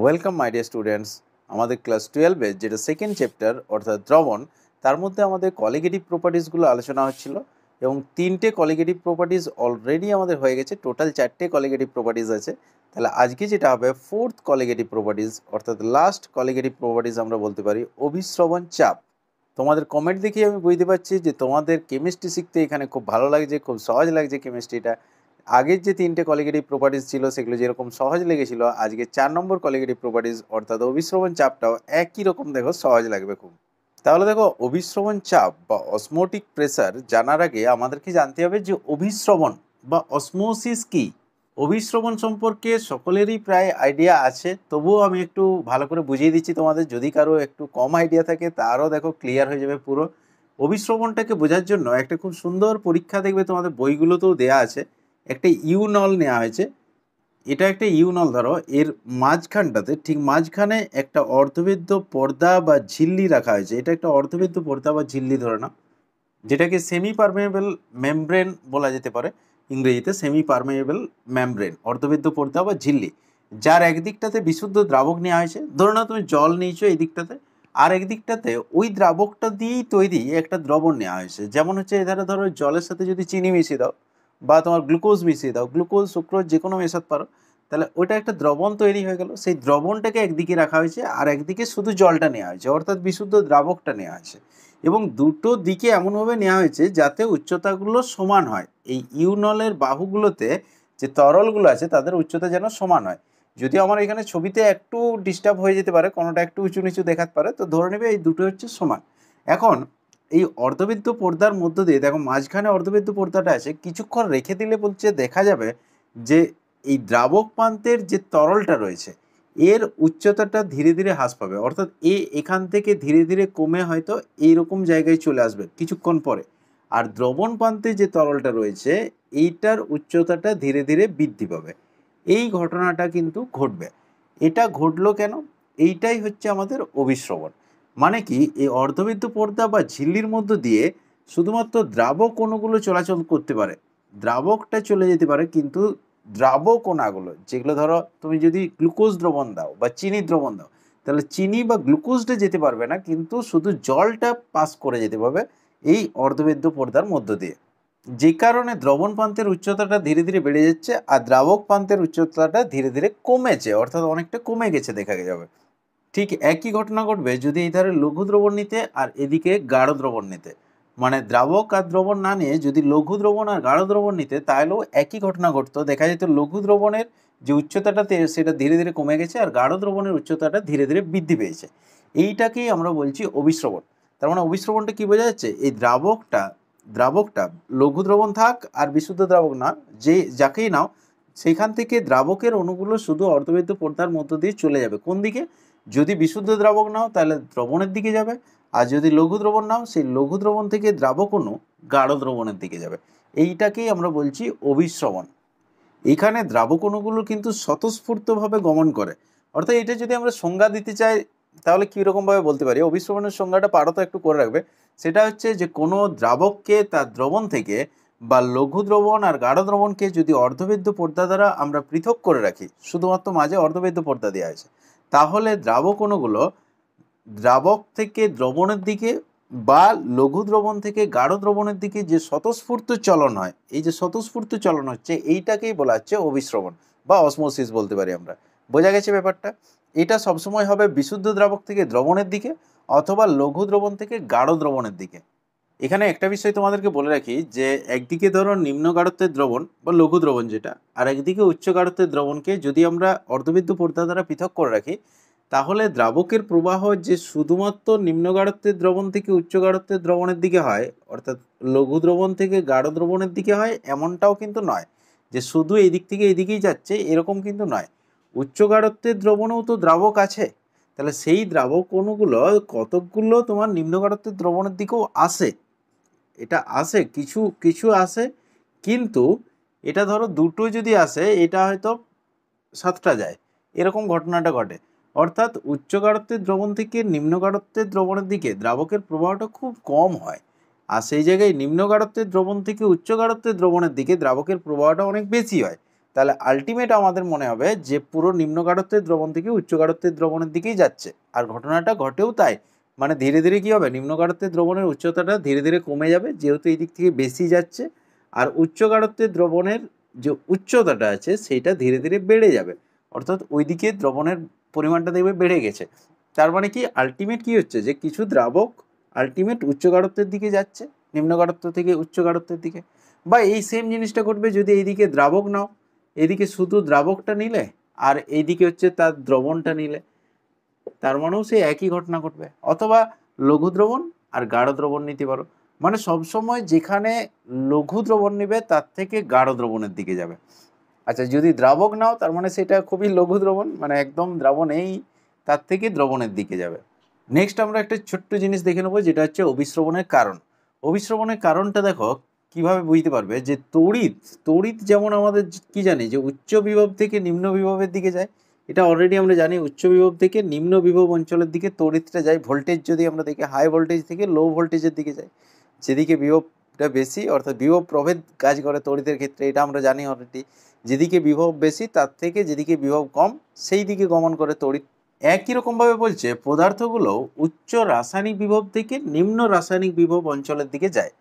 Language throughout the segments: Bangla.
ওয়েলকাম মাই ডিয়ার স্টুডেন্টস আমাদের ক্লাস টুয়েলভে যেটা সেকেন্ড চ্যাপ্টার অর্থাৎ দ্রবণ তার মধ্যে আমাদের কলিগেটিভ প্রপার্টিসগুলো আলোচনা হচ্ছিল এবং তিনটে কলিগেটিভ প্রপার্টিস অলরেডি আমাদের হয়ে গেছে টোটাল চারটে কলিগেটিভ প্রপার্টিস আছে তাহলে আজকে যেটা হবে ফোর্থ কলিগেটিভ প্রপার্টিস অর্থাৎ লাস্ট কলিগেটিভ প্রপার্টিস আমরা বলতে পারি অভিশ্রবণ চাপ তোমাদের কমেন্ট দেখেই আমি বুঝতে পারছি যে তোমাদের কেমিস্ট্রি শিখতে এখানে খুব ভালো লাগছে খুব সহজ লাগছে কেমিস্ট্রিটা আগের যে তিনটে কলিগেটিভ প্রপার্টিস ছিল সেগুলো যেরকম সহজ লেগেছিল আজকে চার নম্বর কলিগেটিভ প্রপার্টিস অর্থাৎ অভিশ্রবণ চাপটাও একই রকম দেখো সহজ লাগবে খুব তাহলে দেখো অভিশ্রবণ চাপ বা অসমোটিক প্রেসার জানার আগে আমাদেরকে জানতে হবে যে অভিশ্রবণ বা অসমোসিস কি অভিশ্রবণ সম্পর্কে সকলেরই প্রায় আইডিয়া আছে তবুও আমি একটু ভালো করে বুঝিয়ে দিচ্ছি তোমাদের যদি কারো একটু কম আইডিয়া থাকে তারও দেখো ক্লিয়ার হয়ে যাবে পুরো অভিশ্রবণটাকে বোঝার জন্য একটা খুব সুন্দর পরীক্ষা দেখবে তোমাদের বইগুলোতেও দেয়া আছে একটা ইউনল নেওয়া হয়েছে এটা একটা ইউনল ধরো এর মাঝখানটাতে ঠিক মাঝখানে একটা অর্ধবৃদ্ধ পর্দা বা ঝিল্লি রাখা হয়েছে এটা একটা অর্ধবৃদ্ধ পর্দা বা ঝিল্লি ধরে না যেটাকে সেমি পারমেবেল মেমব্রেন বলা যেতে পারে ইংরেজিতে সেমি পারমেয়েবল মেমব্রেন অর্ধবৃদ্ধ পর্দা বা ঝিল্লি যার একদিকটাতে বিশুদ্ধ দ্রাবক নেওয়া হয়েছে ধরো না তুমি জল নিয়েছো এই দিকটাতে আর একদিকটাতে ওই দ্রাবকটা দিয়েই তৈরি একটা দ্রবণ নেওয়া হয়েছে যেমন হচ্ছে এধারে ধরো জলের সাথে যদি চিনি মিশিয়ে দাও বা তোমার গ্লুকোজ মিশিয়ে দাও গ্লুকোজ সুক্রোজ যে কোনো মেশাতে পারো তাহলে ওইটা একটা দ্রবণ তৈরি হয়ে গেল সেই দ্রবণটাকে একদিকে রাখা হয়েছে আর একদিকে শুধু জলটা নেওয়া হয়েছে অর্থাৎ বিশুদ্ধ দ্রাবকটা নেওয়া হয়েছে এবং দুটো দিকে এমনভাবে নেওয়া হয়েছে যাতে উচ্চতাগুলো সমান হয় এই ইউনলের বাহুগুলোতে যে তরলগুলো আছে তাদের উচ্চতা যেন সমান হয় যদি আমার এখানে ছবিতে একটু ডিস্টার্ব হয়ে যেতে পারে কোনোটা একটু উঁচু নিচু দেখাতে পারে তো ধরে নেবে এই দুটো হচ্ছে সমান এখন এই অর্ধবৃত্ত পর্দার মধ্য দিয়ে দেখো মাঝখানে অর্ধবৃত্ত পর্দাটা আছে কিছুক্ষণ রেখে দিলে বলছে দেখা যাবে যে এই দ্রাবক প্রান্তের যে তরলটা রয়েছে এর উচ্চতাটা ধীরে ধীরে হ্রাস পাবে অর্থাৎ এ এখান থেকে ধীরে ধীরে কমে হয়তো এইরকম জায়গায় চলে আসবে কিছুক্ষণ পরে আর দ্রবণ প্রান্তে যে তরলটা রয়েছে এইটার উচ্চতাটা ধীরে ধীরে বৃদ্ধি পাবে এই ঘটনাটা কিন্তু ঘটবে এটা ঘটলো কেন এইটাই হচ্ছে আমাদের অভিশ্রবণ মানে কি এই অর্ধবিদ্ধ পর্দা বা ঝিল্লির মধ্য দিয়ে শুধুমাত্র দ্রাবক অণুগুলো চলাচল করতে পারে দ্রাবকটা চলে যেতে পারে কিন্তু দ্রাবক অনাগুলো যেগুলো ধরো তুমি যদি গ্লুকোজ দ্রবণ দাও বা চিনি দ্রবণ দাও তাহলে চিনি বা গ্লুকোজটা যেতে পারবে না কিন্তু শুধু জলটা পাস করে যেতে পারবে এই অর্ধবিদ্ধ পর্দার মধ্য দিয়ে যে কারণে দ্রবণ প্রান্তের উচ্চতাটা ধীরে ধীরে বেড়ে যাচ্ছে আর দ্রাবক প্রান্তের উচ্চতাটা ধীরে ধীরে কমেছে অর্থাৎ অনেকটা কমে গেছে দেখা যাবে ঠিক একই ঘটনা ঘটবে যদি এই ধারে লঘু দ্রবণ নিতে আর এদিকে গাঢ় দ্রবণ নিতে মানে দ্রাবক আর দ্রবণ না নিয়ে যদি লঘু দ্রবণ আর গাঢ় দ্রবণ নিতে তাহলেও একই ঘটনা ঘটতো দেখা যেত লঘু দ্রবণের যে উচ্চতাটাতে সেটা ধীরে ধীরে কমে গেছে আর গাঢ় দ্রবণের উচ্চতাটা ধীরে ধীরে বৃদ্ধি পেয়েছে এইটাকেই আমরা বলছি অভিশ্রবণ তার মানে অবিশ্রবণটা কী বোঝা যাচ্ছে এই দ্রাবকটা দ্রাবকটা লঘু দ্রবণ থাক আর বিশুদ্ধ দ্রাবক না যে যাকেই নাও সেখান থেকে দ্রাবকের অনুগুলো শুধু অর্ধবেদ্য পর্দার মধ্য দিয়ে চলে যাবে কোন দিকে যদি বিশুদ্ধ দ্রাবক নাও তাহলে দ্রবণের দিকে যাবে আর যদি লঘু দ্রবণ নাও সেই লঘু দ্রবণ থেকে দ্রাবকণু গাঢ় দ্রবণের দিকে যাবে এইটাকেই আমরা বলছি অভিশ্রবণ এখানে দ্রাবকণুগুলো কিন্তু স্বতঃস্ফূর্তভাবে গমন করে অর্থাৎ এটা যদি আমরা সংজ্ঞা দিতে চাই তাহলে কীরকমভাবে বলতে পারি অভিশ্রবণের সংজ্ঞাটা পারত একটু করে রাখবে সেটা হচ্ছে যে কোনো দ্রাবককে তার দ্রবণ থেকে বা লঘু দ্রবণ আর গাঢ় দ্রবণকে যদি অর্ধবেদ্য পর্দা দ্বারা আমরা পৃথক করে রাখি শুধুমাত্র মাঝে অর্ধবেদ্য পর্দা দেওয়া হয়েছে তাহলে দ্রাবক অণুগুলো দ্রাবক থেকে দ্রবণের দিকে বা লঘু দ্রবণ থেকে গাঢ় দ্রবণের দিকে যে স্বতঃস্ফূর্ত চলন হয় এই যে স্বতঃস্ফূর্ত চলন হচ্ছে এইটাকেই বলা হচ্ছে অভিশ্রবণ বা অসমোসিস বলতে পারি আমরা বোঝা গেছে ব্যাপারটা এটা সবসময় হবে বিশুদ্ধ দ্রাবক থেকে দ্রবণের দিকে অথবা লঘু দ্রবণ থেকে গাঢ় দ্রবণের দিকে এখানে একটা বিষয় তোমাদেরকে বলে রাখি যে একদিকে ধরো নিম্ন গাঢ়ত্বের দ্রবণ বা লঘু দ্রবণ যেটা আর একদিকে উচ্চ গাঢ়ত্বের দ্রবণকে যদি আমরা অর্ধবিদ্যু পর্দা দ্বারা পৃথক করে রাখি তাহলে দ্রাবকের প্রবাহ যে শুধুমাত্র নিম্ন গাঢ়ত্বের দ্রবণ থেকে উচ্চ গাঢ়ত্বের দ্রবণের দিকে হয় অর্থাৎ লঘু দ্রবণ থেকে গাঢ় দ্রবণের দিকে হয় এমনটাও কিন্তু নয় যে শুধু এই দিক থেকে এদিকেই যাচ্ছে এরকম কিন্তু নয় উচ্চ গাঢ়ত্বের দ্রবণেও তো দ্রাবক আছে তাহলে সেই দ্রাবক অণুগুলো কতকগুলো তোমার নিম্ন গাঢ়ত্বের দ্রবণের দিকেও আসে এটা আসে কিছু কিছু আসে কিন্তু এটা ধরো দুটো যদি আসে এটা হয়তো সাতটা যায় এরকম ঘটনাটা ঘটে অর্থাৎ উচ্চগারত্বের দ্রবণ থেকে নিম্নগারত্বের দ্রবণের দিকে দ্রাবকের প্রবাহটা খুব কম হয় আর সেই জায়গায় নিম্নগারত্বের দ্রবণ থেকে উচ্চগারত্বের দ্রবণের দিকে দ্রাবকের প্রবাহটা অনেক বেশি হয় তাহলে আলটিমেট আমাদের মনে হবে যে পুরো নিম্নগারত্বের দ্রবণ থেকে উচ্চগারত্বের দ্রবণের দিকেই যাচ্ছে আর ঘটনাটা ঘটেও তাই মানে ধীরে ধীরে কী হবে নিম্নগারত্বের দ্রবণের উচ্চতাটা ধীরে ধীরে কমে যাবে যেহেতু এই দিক থেকে বেশি যাচ্ছে আর উচ্চ উচ্চগারত্বের দ্রবণের যে উচ্চতাটা আছে সেটা ধীরে ধীরে বেড়ে যাবে অর্থাৎ ওইদিকে দ্রবণের পরিমাণটা দেখবে বেড়ে গেছে তার মানে কি আলটিমেট কি হচ্ছে যে কিছু দ্রাবক আলটিমেট উচ্চগারত্বের দিকে যাচ্ছে নিম্নগারত্ব থেকে উচ্চ গাঢ়ত্বের দিকে বা এই সেম জিনিসটা ঘটবে যদি এইদিকে দ্রাবক নাও এদিকে শুধু দ্রাবকটা নিলে আর এইদিকে হচ্ছে তার দ্রবণটা নিলে তার মানেও সে একই ঘটনা ঘটবে অথবা লঘু দ্রবণ আর গাঢ় দ্রবণ নিতে পারো মানে সবসময় যেখানে লঘু দ্রবণ নেবে তার থেকে গাঢ় দ্রবণের দিকে যাবে আচ্ছা যদি দ্রাবক নাও তার মানে সেটা খুবই লঘু দ্রবণ মানে একদম দ্রাবণ এই তার থেকে দ্রবণের দিকে যাবে নেক্সট আমরা একটা ছোট্ট জিনিস দেখে নেবো যেটা হচ্ছে অবিশ্রবণের কারণ অবিশ্রবণের কারণটা দেখো কিভাবে বুঝতে পারবে যে তড়িৎ তড়িৎ যেমন আমাদের কি জানি যে উচ্চ বিভব থেকে নিম্ন বিভবের দিকে যায় এটা অলরেডি আমরা জানি উচ্চ বিভব থেকে নিম্ন বিভব অঞ্চলের দিকে তড়িৎটা যায় ভোল্টেজ যদি আমরা দেখি হাই ভোল্টেজ থেকে লো ভোল্টেজের দিকে যায় যেদিকে বিভবটা বেশি অর্থাৎ বিভব প্রভেদ কাজ করে তড়িতের ক্ষেত্রে এটা আমরা জানি অলরেডি যেদিকে বিভব বেশি তার থেকে যেদিকে বিভব কম সেই দিকে গমন করে তড়িৎ একই রকমভাবে বলছে পদার্থগুলো উচ্চ রাসায়নিক বিভব থেকে নিম্ন রাসায়নিক বিভব অঞ্চলের দিকে যায়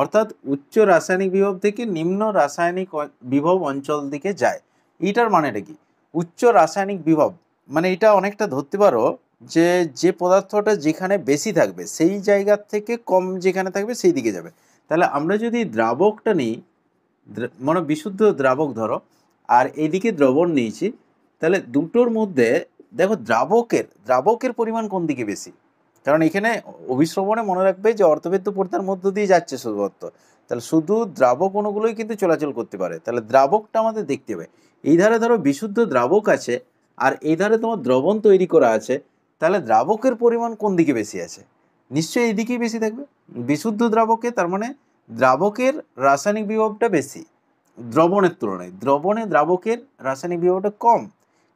অর্থাৎ উচ্চ রাসায়নিক বিভব থেকে নিম্ন রাসায়নিক বিভব অঞ্চল দিকে যায় এটার মানেটা কি উচ্চ রাসায়নিক বিভব মানে এটা অনেকটা ধরতে পারো যে যে পদার্থটা যেখানে বেশি থাকবে সেই জায়গার থেকে কম যেখানে থাকবে সেই দিকে যাবে তাহলে আমরা যদি দ্রাবকটা নিই মানে বিশুদ্ধ দ্রাবক ধরো আর এদিকে দ্রবণ নিয়েছি তাহলে দুটোর মধ্যে দেখো দ্রাবকের দ্রাবকের পরিমাণ কোন দিকে বেশি কারণ এখানে অভিশ্রবণে মনে রাখবে যে অর্থবেদ্য পর্দার মধ্য দিয়ে যাচ্ছে শুধুমাত্র তাহলে শুধু দ্রাবক অণুগুলোই কিন্তু চলাচল করতে পারে তাহলে দ্রাবকটা আমাদের দেখতে হবে এই ধারে ধরো বিশুদ্ধ দ্রাবক আছে আর এই ধারে তোমার দ্রবণ তৈরি করা আছে তাহলে দ্রাবকের পরিমাণ কোন দিকে বেশি আছে নিশ্চয়ই এই দিকেই বেশি থাকবে বিশুদ্ধ দ্রাবকে তার মানে দ্রাবকের রাসায়নিক বিভবটা বেশি দ্রবণের তুলনায় দ্রবণে দ্রাবকের রাসায়নিক বিভবটা কম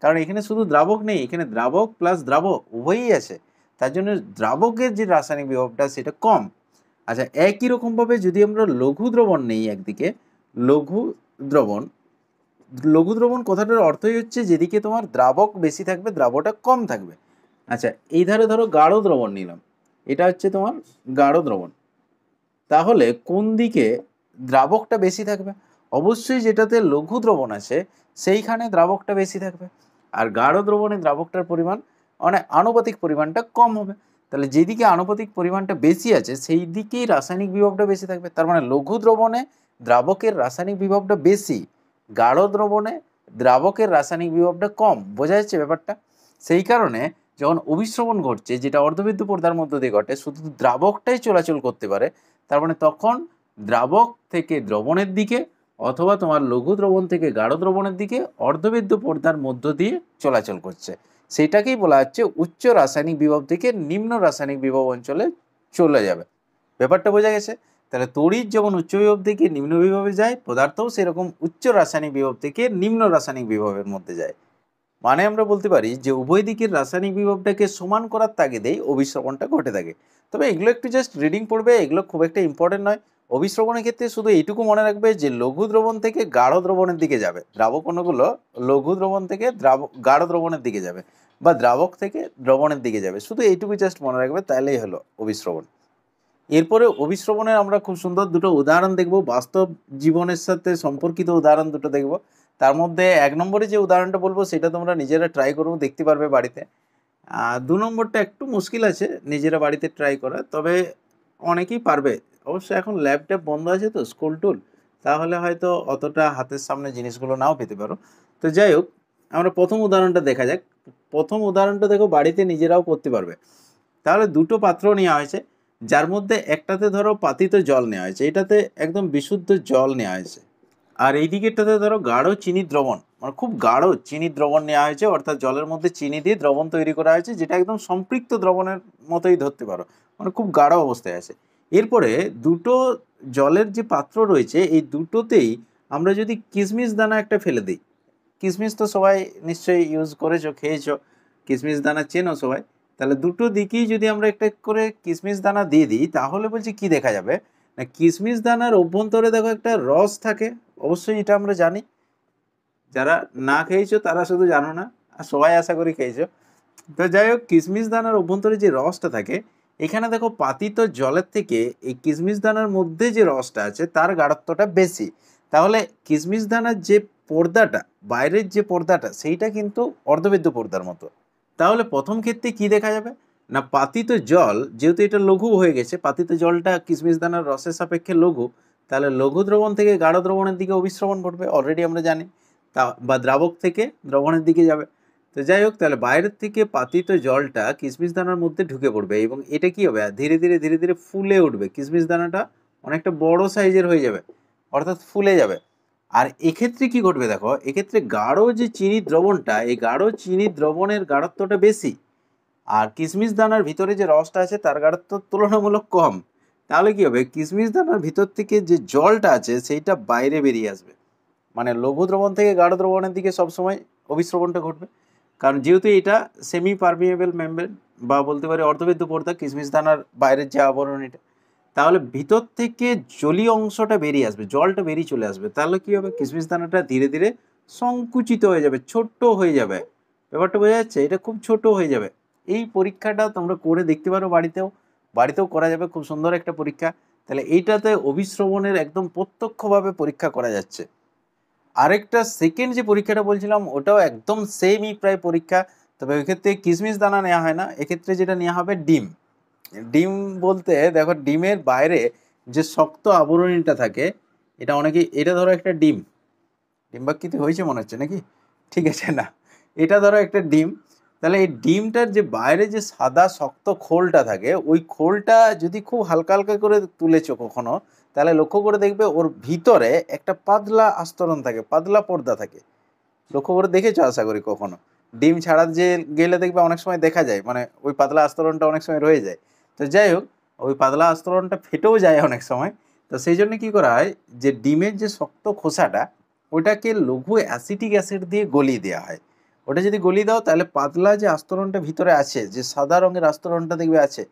কারণ এখানে শুধু দ্রাবক নেই এখানে দ্রাবক প্লাস দ্রাবক উভয়ই আছে তার জন্য দ্রাবকের যে রাসায়নিক বিভবটা সেটা কম আচ্ছা একই রকমভাবে যদি আমরা লঘু দ্রবণ নেই একদিকে লঘু দ্রবণ লঘু দ্রবণ কথাটার অর্থই হচ্ছে যেদিকে তোমার দ্রাবক বেশি থাকবে দ্রাবটা কম থাকবে আচ্ছা এই ধারে ধরো গাঢ় দ্রবণ নিলাম এটা হচ্ছে তোমার গাঢ় দ্রবণ তাহলে কোন দিকে দ্রাবকটা বেশি থাকবে অবশ্যই যেটাতে লঘু দ্রবণ আছে সেইখানে দ্রাবকটা বেশি থাকবে আর গাঢ় দ্রবণে দ্রাবকটার পরিমাণ মানে আনুপাতিক পরিমাণটা কম হবে তাহলে যেদিকে আনুপাতিক পরিমাণটা বেশি আছে সেই দিকেই রাসায়নিক বিভবটা বেশি থাকবে তার মানে লঘু দ্রবণে দ্রাবকের রাসায়নিক বিভবটা বেশি গাঢ় দ্রবণে দ্রাবকের রাসায়নিক বিভবটা কম বোঝা যাচ্ছে ব্যাপারটা সেই কারণে যখন অভিশ্রবণ ঘটছে যেটা অর্ধবিদ্যু পর্দার মধ্য দিয়ে ঘটে শুধু দ্রাবকটাই চলাচল করতে পারে তার মানে তখন দ্রাবক থেকে দ্রবণের দিকে অথবা তোমার লঘু দ্রবণ থেকে গাঢ় দ্রবণের দিকে অর্ধবিদ্যু পর্দার মধ্য দিয়ে চলাচল করছে সেটাকেই বলা হচ্ছে উচ্চ রাসায়নিক বিভব থেকে নিম্ন রাসায়নিক বিভব অঞ্চলে চলে যাবে ব্যাপারটা বোঝা গেছে তাহলে তড়িৎ যেমন উচ্চ বিভব থেকে নিম্ন বিভবে যায় পদার্থও সেরকম উচ্চ রাসায়নিক বিভব থেকে নিম্ন রাসায়নিক বিভবের মধ্যে যায় মানে আমরা বলতে পারি যে উভয় দিকের রাসায়নিক বিভবটাকে সমান করার তাগিদেই অভিশ্রবণটা ঘটে থাকে তবে এগুলো একটু জাস্ট রিডিং পড়বে এগুলো খুব একটা ইম্পর্টেন্ট নয় অভিশ্রবণের ক্ষেত্রে শুধু এইটুকু মনে রাখবে যে লঘু দ্রবণ থেকে গাঢ় দ্রবণের দিকে যাবে দ্রাবকণগুলো লঘু দ্রবণ থেকে দ্রাবক গাঢ় দ্রবণের দিকে যাবে বা দ্রাবক থেকে দ্রবণের দিকে যাবে শুধু এইটুকু জাস্ট মনে রাখবে তাহলেই হলো অভিশ্রবণ এরপরে অভিশ্রবণের আমরা খুব সুন্দর দুটো উদাহরণ দেখব বাস্তব জীবনের সাথে সম্পর্কিত উদাহরণ দুটো দেখব তার মধ্যে এক নম্বরে যে উদাহরণটা বলবো সেটা তোমরা নিজেরা ট্রাই করবো দেখতে পারবে বাড়িতে দু নম্বরটা একটু মুশকিল আছে নিজেরা বাড়িতে ট্রাই করা তবে অনেকেই পারবে অবশ্য এখন ল্যাব ট্যাব বন্ধ আছে তো স্কুল টুল তাহলে হয়তো অতটা হাতের সামনে জিনিসগুলো নাও পেতে পারো তো যাই হোক আমরা প্রথম উদাহরণটা দেখা যাক প্রথম উদাহরণটা দেখো বাড়িতে নিজেরাও করতে পারবে তাহলে দুটো পাত্র নেওয়া হয়েছে যার মধ্যে একটাতে ধরো পাতিত জল নেওয়া হয়েছে এটাতে একদম বিশুদ্ধ জল নেওয়া হয়েছে আর এই দিকেরটাতে ধরো গাঢ় চিনি দ্রবণ মানে খুব গাঢ় চিনি দ্রবণ নেওয়া হয়েছে অর্থাৎ জলের মধ্যে চিনি দিয়ে দ্রবণ তৈরি করা হয়েছে যেটা একদম সম্পৃক্ত দ্রবণের মতোই ধরতে পারো মানে খুব গাঢ় অবস্থায় আছে এরপরে দুটো জলের যে পাত্র রয়েছে এই দুটোতেই আমরা যদি কিসমিস দানা একটা ফেলে দিই কিসমিস তো সবাই নিশ্চয়ই ইউজ করেছো খেয়েছো কিসমিস দানা চেনো সবাই তাহলে দুটো দিকেই যদি আমরা একটা করে কিসমিস দানা দিয়ে দিই তাহলে বলছি কি দেখা যাবে না কিসমিস দানার অভ্যন্তরে দেখো একটা রস থাকে অবশ্যই এটা আমরা জানি যারা না খেয়েছো তারা শুধু জানো না আর সবাই আশা করি খেয়েছো তো যাই হোক কিসমিস দানার অভ্যন্তরে যে রসটা থাকে এখানে দেখো পাতিত জলের থেকে এই কিশমিশ দানার মধ্যে যে রসটা আছে তার গাঢ়ত্বটা বেশি তাহলে কিশমিশ দানার যে পর্দাটা বাইরের যে পর্দাটা সেইটা কিন্তু অর্ধবেদ্য পর্দার মতো তাহলে প্রথম ক্ষেত্রে কি দেখা যাবে না পাতিত জল যেহেতু এটা লঘু হয়ে গেছে পাতিত জলটা কিশমিশ দানার রসের সাপেক্ষে লঘু তাহলে লঘু দ্রবণ থেকে গাঢ় দ্রবণের দিকে অভিশ্রবণ ঘটবে অলরেডি আমরা জানি তা বা দ্রাবক থেকে দ্রবণের দিকে যাবে তো যাই হোক তাহলে বাইরের থেকে পাতিত জলটা কিশমিশ দানার মধ্যে ঢুকে পড়বে এবং এটা কি হবে ধীরে ধীরে ধীরে ধীরে ফুলে উঠবে কিশমিশ দানাটা অনেকটা বড় সাইজের হয়ে যাবে অর্থাৎ ফুলে যাবে আর এক্ষেত্রে কি ঘটবে দেখো এক্ষেত্রে গাঢ় যে চিনি দ্রবণটা এই গাঢ় চিনি দ্রবণের গাঢ়ত্বটা বেশি আর কিশমিশ দানার ভিতরে যে রসটা আছে তার গাঢ়ত্ব তুলনামূলক কম তাহলে কি হবে কিশমিশ দানার ভিতর থেকে যে জলটা আছে সেইটা বাইরে বেরিয়ে আসবে মানে লঘু দ্রবণ থেকে গাঢ় দ্রবণের দিকে সবসময় অভিশ্রবণটা ঘটবে কারণ যেহেতু এটা সেমি পারমিয়েবল মেমব্রেন বা বলতে পারি অর্ধবেদ্য পর্দা কিসমিস দানার বাইরের যে আবরণ এটা তাহলে ভিতর থেকে জলীয় অংশটা বেরিয়ে আসবে জলটা বেরিয়ে চলে আসবে তাহলে কী হবে কিসমিস দানাটা ধীরে ধীরে সংকুচিত হয়ে যাবে ছোট্ট হয়ে যাবে ব্যাপারটা বোঝা যাচ্ছে এটা খুব ছোট হয়ে যাবে এই পরীক্ষাটা তোমরা করে দেখতে পারো বাড়িতেও বাড়িতেও করা যাবে খুব সুন্দর একটা পরীক্ষা তাহলে এইটাতে অভিশ্রবণের একদম প্রত্যক্ষভাবে পরীক্ষা করা যাচ্ছে আরেকটা সেকেন্ড যে পরীক্ষাটা বলছিলাম ওটাও একদম সেমই প্রায় পরীক্ষা তবে ওইক্ষেত্রে কিশমিশ দানা নেওয়া হয় না এক্ষেত্রে যেটা নেওয়া হবে ডিম ডিম বলতে দেখো ডিমের বাইরে যে শক্ত আবরণীটা থাকে এটা অনেকে এটা ধরো একটা ডিম ডিম্বাকৃতি হয়েছে মনে হচ্ছে নাকি ঠিক আছে না এটা ধরো একটা ডিম তাহলে এই ডিমটার যে বাইরে যে সাদা শক্ত খোলটা থাকে ওই খোলটা যদি খুব হালকা হালকা করে তুলেছো কখনো তাহলে লক্ষ্য করে দেখবে ওর ভিতরে একটা পাতলা আস্তরণ থাকে পাতলা পর্দা থাকে লক্ষ্য করে দেখেছো আশা করি কখনো ডিম ছাড়া যে গেলে দেখবে অনেক সময় দেখা যায় মানে ওই পাতলা আস্তরণটা অনেক সময় রয়ে যায় তো যাই হোক ওই পাতলা আস্তরণটা ফেটেও যায় অনেক সময় তো সেই জন্য কী করা হয় যে ডিমের যে শক্ত খোসাটা ওটাকে লঘু অ্যাসিটিক অ্যাসিড দিয়ে গলিয়ে দেওয়া হয় ওটা যদি গলি দাও তাহলে পাতলা যে আস্তরণটা ভিতরে আছে যে সাদা রঙের আস্তরণটা দেখবে আছে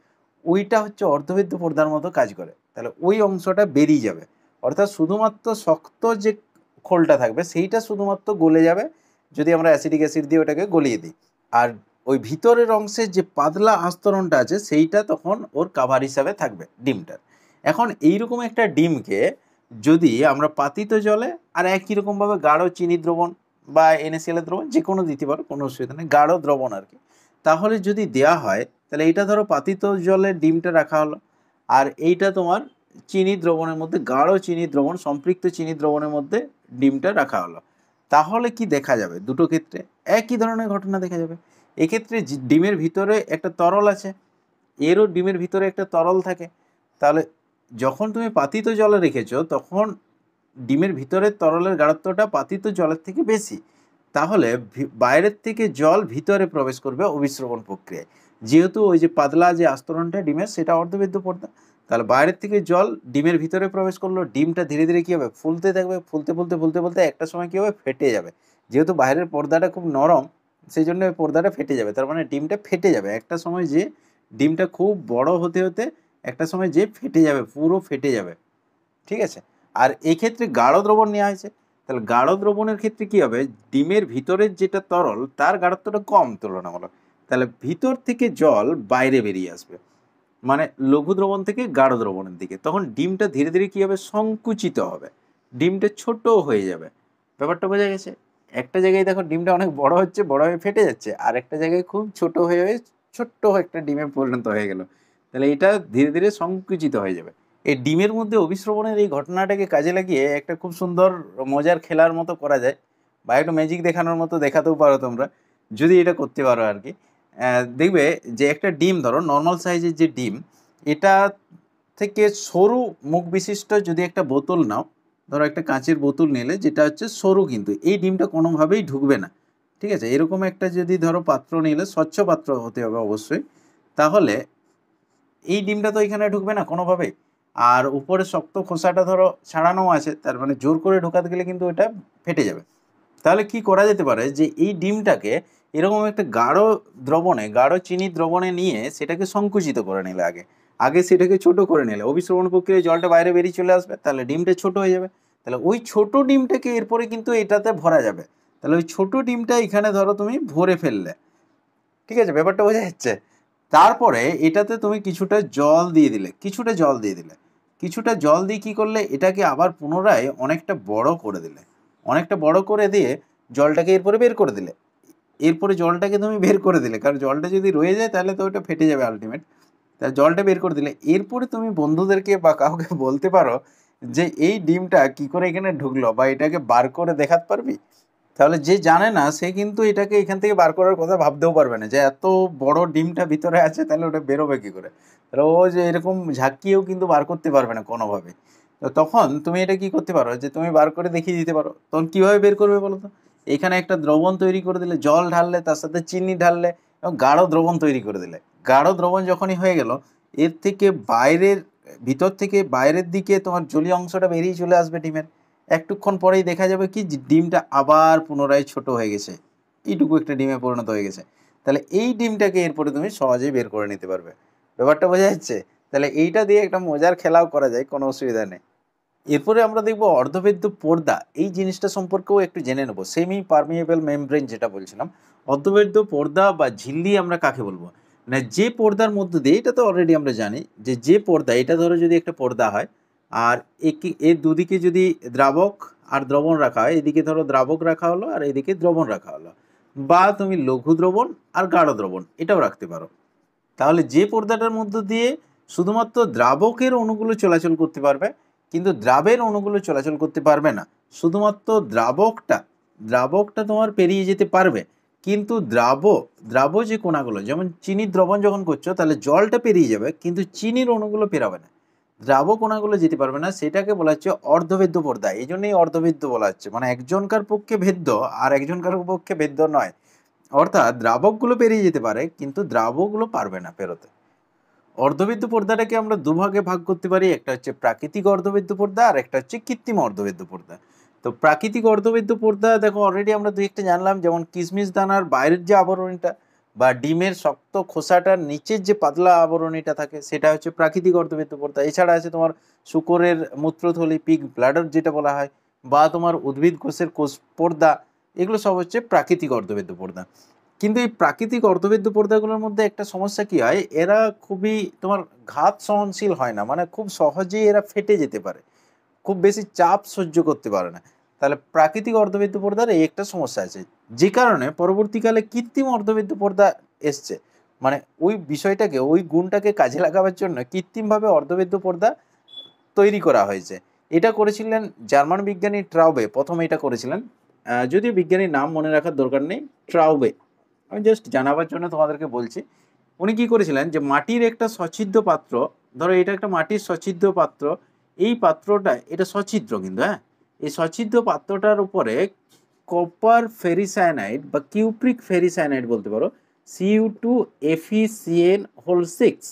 ওইটা হচ্ছে অর্ধবিদ্ধ পর্দার মতো কাজ করে তাহলে ওই অংশটা বেরিয়ে যাবে অর্থাৎ শুধুমাত্র শক্ত যে খোলটা থাকবে সেইটা শুধুমাত্র গলে যাবে যদি আমরা অ্যাসিডিক অ্যাসিড দিয়ে ওটাকে গলিয়ে দিই আর ওই ভিতরের অংশের যে পাতলা আস্তরণটা আছে সেইটা তখন ওর কাভার হিসাবে থাকবে ডিমটার এখন এইরকম একটা ডিমকে যদি আমরা পাতিত জলে আর একই রকমভাবে গাঢ় চিনি দ্রবণ বা এনএসিএলের দ্রবণ যে কোনো দিতে পারো কোনো অসুবিধা নেই গাঢ় দ্রবণ আর কি তাহলে যদি দেয়া হয় তাহলে এটা ধরো পাতিত জলে ডিমটা রাখা হলো আর এইটা তোমার চিনি দ্রবণের মধ্যে গাঢ় চিনি দ্রবণ সম্পৃক্ত চিনি দ্রবণের মধ্যে ডিমটা রাখা হলো তাহলে কি দেখা যাবে দুটো ক্ষেত্রে একই ধরনের ঘটনা দেখা যাবে এক্ষেত্রে ডিমের ভিতরে একটা তরল আছে এরও ডিমের ভিতরে একটা তরল থাকে তাহলে যখন তুমি পাতিত জলে রেখেছো তখন ডিমের ভিতরের তরলের গাঢ়ত্বটা পাতিত জলের থেকে বেশি তাহলে বাইরের থেকে জল ভিতরে প্রবেশ করবে অভিশ্রবণ প্রক্রিয়ায় যেহেতু ওই যে পাতলা যে আস্তরণটা ডিমের সেটা অর্ধবেদ্য পর্দা তাহলে বাইরের থেকে জল ডিমের ভিতরে প্রবেশ করলো ডিমটা ধীরে ধীরে কী হবে ফুলতে থাকবে ফুলতে ফুলতে ফুলতে ফুলতে একটা সময় কী হবে ফেটে যাবে যেহেতু বাইরের পর্দাটা খুব নরম সেই জন্য ওই পর্দাটা ফেটে যাবে তার মানে ডিমটা ফেটে যাবে একটা সময় যে ডিমটা খুব বড় হতে হতে একটা সময় যে ফেটে যাবে পুরো ফেটে যাবে ঠিক আছে আর এই ক্ষেত্রে গাঢ় দ্রবণ নেওয়া হয়েছে তাহলে গাঢ় দ্রবণের ক্ষেত্রে কী হবে ডিমের ভিতরের যেটা তরল তার গাঢ়ত্বটা কম তুলনামূলক তাহলে ভিতর থেকে জল বাইরে বেরিয়ে আসবে মানে লঘু দ্রবণ থেকে গাঢ় দ্রবণের দিকে তখন ডিমটা ধীরে ধীরে কী হবে সংকুচিত হবে ডিমটা ছোট হয়ে যাবে ব্যাপারটা বোঝা গেছে একটা জায়গায় দেখো ডিমটা অনেক বড় হচ্ছে বড় হয়ে ফেটে যাচ্ছে আর একটা জায়গায় খুব ছোট হয়ে হয়ে ছোট্ট একটা ডিমে পরিণত হয়ে গেল তাহলে এটা ধীরে ধীরে সংকুচিত হয়ে যাবে এই ডিমের মধ্যে অভিশ্রবণের এই ঘটনাটাকে কাজে লাগিয়ে একটা খুব সুন্দর মজার খেলার মতো করা যায় বা একটু ম্যাজিক দেখানোর মতো দেখাতেও পারো তোমরা যদি এটা করতে পারো আর কি দেখবে যে একটা ডিম ধরো নর্মাল সাইজের যে ডিম এটা থেকে সরু মুখ বিশিষ্ট যদি একটা বোতল নাও ধরো একটা কাঁচের বোতল নিলে যেটা হচ্ছে সরু কিন্তু এই ডিমটা কোনোভাবেই ঢুকবে না ঠিক আছে এরকম একটা যদি ধরো পাত্র নিলে স্বচ্ছ পাত্র হতে হবে অবশ্যই তাহলে এই ডিমটা তো এখানে ঢুকবে না কোনোভাবেই আর উপরে শক্ত খোসাটা ধরো ছাড়ানো আছে তার মানে জোর করে ঢোকাতে গেলে কিন্তু এটা ফেটে যাবে তাহলে কি করা যেতে পারে যে এই ডিমটাকে এরকম একটা গাঢ় দ্রবণে গাঢ় চিনি দ্রবণে নিয়ে সেটাকে সংকুচিত করে নিলে আগে আগে সেটাকে ছোট করে নিলে অভিশ্রবণ প্রক্রিয়ায় জলটা বাইরে বেরিয়ে চলে আসবে তাহলে ডিমটা ছোট হয়ে যাবে তাহলে ওই ছোট ডিমটাকে এরপরে কিন্তু এটাতে ভরা যাবে তাহলে ওই ছোট ডিমটা এখানে ধরো তুমি ভরে ফেললে ঠিক আছে ব্যাপারটা বোঝা যাচ্ছে তারপরে এটাতে তুমি কিছুটা জল দিয়ে দিলে কিছুটা জল দিয়ে দিলে কিছুটা জল দিয়ে কী করলে এটাকে আবার পুনরায় অনেকটা বড় করে দিলে অনেকটা বড় করে দিয়ে জলটাকে এরপরে বের করে দিলে এরপরে জলটাকে তুমি বের করে দিলে কারণ জলটা যদি রয়ে যায় তাহলে তো ওটা ফেটে যাবে আলটিমেট তা জলটা বের করে দিলে এরপরে তুমি বন্ধুদেরকে বা কাউকে বলতে পারো যে এই ডিমটা কি করে এখানে ঢুকলো বা এটাকে বার করে দেখাতে পারবি তাহলে যে জানে না সে কিন্তু এটাকে এখান থেকে বার করার কথা ভাবতেও পারবে না যে এত বড় ডিমটা ভিতরে আছে তাহলে ওটা বেরোবে কী করে রোজ এরকম ঝাঁকিয়েও কিন্তু বার করতে পারবে না কোনোভাবে তো তখন তুমি এটা কি করতে পারো যে তুমি বার করে দেখিয়ে দিতে পারো তখন কীভাবে বের করবে বলো তো এখানে একটা দ্রবণ তৈরি করে দিলে জল ঢাললে তার সাথে চিনি ঢাললে এবং গাঢ় দ্রবণ তৈরি করে দিলে গাঢ় দ্রবণ যখনই হয়ে গেল এর থেকে বাইরের ভিতর থেকে বাইরের দিকে তোমার জলীয় অংশটা বেরিয়ে চলে আসবে ডিমের একটুক্ষণ পরেই দেখা যাবে কি ডিমটা আবার পুনরায় ছোট হয়ে গেছে এইটুকু একটা ডিমে পরিণত হয়ে গেছে তাহলে এই ডিমটাকে এরপরে তুমি সহজেই বের করে নিতে পারবে ব্যাপারটা বোঝা যাচ্ছে তাহলে এইটা দিয়ে একটা মজার খেলাও করা যায় কোনো অসুবিধা নেই এরপরে আমরা দেখব অর্ধবেদ্য পর্দা এই জিনিসটা সম্পর্কেও একটু জেনে নেব সেমি পারমিয়েবল মেমব্রেন যেটা বলছিলাম অর্ধবেদ্য পর্দা বা ঝিল্লি আমরা কাকে বলবো না মানে যে পর্দার মধ্য দিয়ে এটা তো অলরেডি আমরা জানি যে যে পর্দা এটা ধরো যদি একটা পর্দা হয় আর একে এর দুদিকে যদি দ্রাবক আর দ্রবণ রাখা হয় এদিকে ধরো দ্রাবক রাখা হলো আর এদিকে দ্রবণ রাখা হলো বা তুমি লঘু দ্রবণ আর গাঢ় দ্রবণ এটাও রাখতে পারো তাহলে যে পর্দাটার মধ্য দিয়ে শুধুমাত্র দ্রাবকের অণুগুলো চলাচল করতে পারবে কিন্তু দ্রাবের অণুগুলো চলাচল করতে পারবে না শুধুমাত্র দ্রাবকটা দ্রাবকটা তোমার পেরিয়ে যেতে পারবে কিন্তু দ্রাব দ্রাব যে কোনাগুলো যেমন চিনির দ্রবণ যখন করছো তাহলে জলটা পেরিয়ে যাবে কিন্তু চিনির অণুগুলো পেরাবে না দ্রাব কোনাগুলো যেতে পারবে না সেটাকে বলা হচ্ছে অর্ধভেদ্য পর্দা এই জন্যই অর্ধভেদ্য বলা হচ্ছে মানে একজনকার পক্ষে ভেদ্য আর একজনকার পক্ষে ভেদ্য নয় অর্থাৎ দ্রাবকগুলো পেরিয়ে যেতে পারে কিন্তু দ্রাবকগুলো পারবে না পেরোতে অর্ধবিদ্যু পর্দাটাকে আমরা দুভাগে ভাগ করতে পারি একটা হচ্ছে প্রাকৃতিক অর্ধবিদ্যু পর্দা আর একটা হচ্ছে কৃত্রিম অর্ধবিদ্যু পর্দা তো প্রাকৃতিক অর্ধবিদ্যু পর্দা দেখো অলরেডি আমরা দুই একটা জানলাম যেমন কিশমিশ দানার বাইরের যে আবরণীটা বা ডিমের শক্ত খোসাটার নিচের যে পাতলা আবরণীটা থাকে সেটা হচ্ছে প্রাকৃতিক অর্ধবিদ্যু পর্দা এছাড়া আছে তোমার শুকরের মূত্রথলি পিক ব্লাডার যেটা বলা হয় বা তোমার উদ্ভিদ কোষের কোষ পর্দা এগুলো সব হচ্ছে প্রাকৃতিক অর্ধবিদ্যু পর্দা কিন্তু এই প্রাকৃতিক অর্ধবেদ্য পর্দাগুলোর মধ্যে একটা সমস্যা কি হয় এরা খুবই তোমার ঘাত সহনশীল হয় না মানে খুব সহজেই এরা ফেটে যেতে পারে খুব বেশি চাপ সহ্য করতে পারে না তাহলে প্রাকৃতিক অর্ধবেদ্য পর্দার এই একটা সমস্যা আছে যে কারণে পরবর্তীকালে কৃত্রিম অর্ধবেদ্য পর্দা এসছে মানে ওই বিষয়টাকে ওই গুণটাকে কাজে লাগাবার জন্য কৃত্রিমভাবে অর্ধবেদ্য পর্দা তৈরি করা হয়েছে এটা করেছিলেন জার্মান বিজ্ঞানী ট্রাউবে প্রথম এটা করেছিলেন যদিও বিজ্ঞানীর নাম মনে রাখার দরকার নেই ট্রাউবে আমি জাস্ট জানাবার জন্য তোমাদেরকে বলছি উনি কি করেছিলেন যে মাটির একটা সচ্ছিদ্র পাত্র ধরো এটা একটা মাটির সচ্ছিদ্র পাত্র এই পাত্রটা এটা সচ্ছিদ্র কিন্তু হ্যাঁ এই সচ্ছিদ্র পাত্রটার উপরে কপার ফেরিসায়ানাইড বা কিউপ্রিক ফেরিসায়ানাইড বলতে পারো C U two F E C N whole six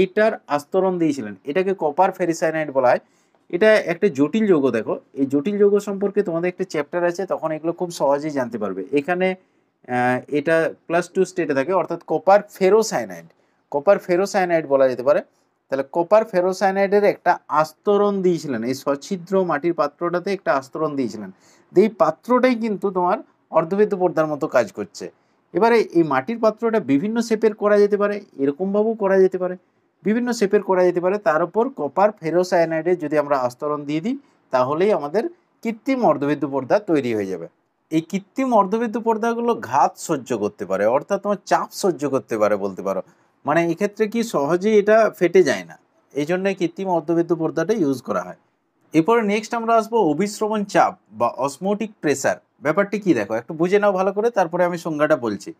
এইটার আস্তরণ দিয়েছিলেন এটাকে কপার ফেরিসায়ানাইড বলা হয় এটা একটা জটিল যৌগ দেখো এই জটিল যৌগ সম্পর্কে তোমাদের একটা চ্যাপ্টার আছে তখন এগুলো খুব সহজেই জানতে পারবে এখানে এটা প্লাস টু স্টেটে থাকে অর্থাৎ কপার ফেরোসাইনাইড কপার ফেরোসাইনাইড বলা যেতে পারে তাহলে কপার ফেরোসাইনাইডের একটা আস্তরণ দিয়েছিলেন এই সছিদ্র মাটির পাত্রটাতে একটা আস্তরণ দিয়েছিলেন এই পাত্রটাই কিন্তু তোমার অর্ধবেদ্য পর্দার মতো কাজ করছে এবারে এই মাটির পাত্রটা বিভিন্ন শেপের করা যেতে পারে এরকমভাবেও করা যেতে পারে বিভিন্ন শেপের করা যেতে পারে তার উপর কপার ফেরোসায়নাইডের যদি আমরা আস্তরণ দিয়ে দিই তাহলেই আমাদের কৃত্রিম অর্ধবেদ্য পর্দা তৈরি হয়ে যাবে এই কৃত্রিম অর্ধবিদ্যুৎ পর্দাগুলো ঘাত সহ্য করতে পারে অর্থাৎ তোমার চাপ সহ্য করতে পারে বলতে পারো মানে এক্ষেত্রে কি সহজেই এটা ফেটে যায় না এই জন্যই কৃত্রিম অর্ধবিদ্যুৎ পর্দাটা ইউজ করা হয় এরপরে নেক্সট আমরা আসবো অভিশ্রবণ চাপ বা অসমোটিক প্রেসার ব্যাপারটি কি দেখো একটু বুঝে নাও ভালো করে তারপরে আমি সংজ্ঞাটা বলছি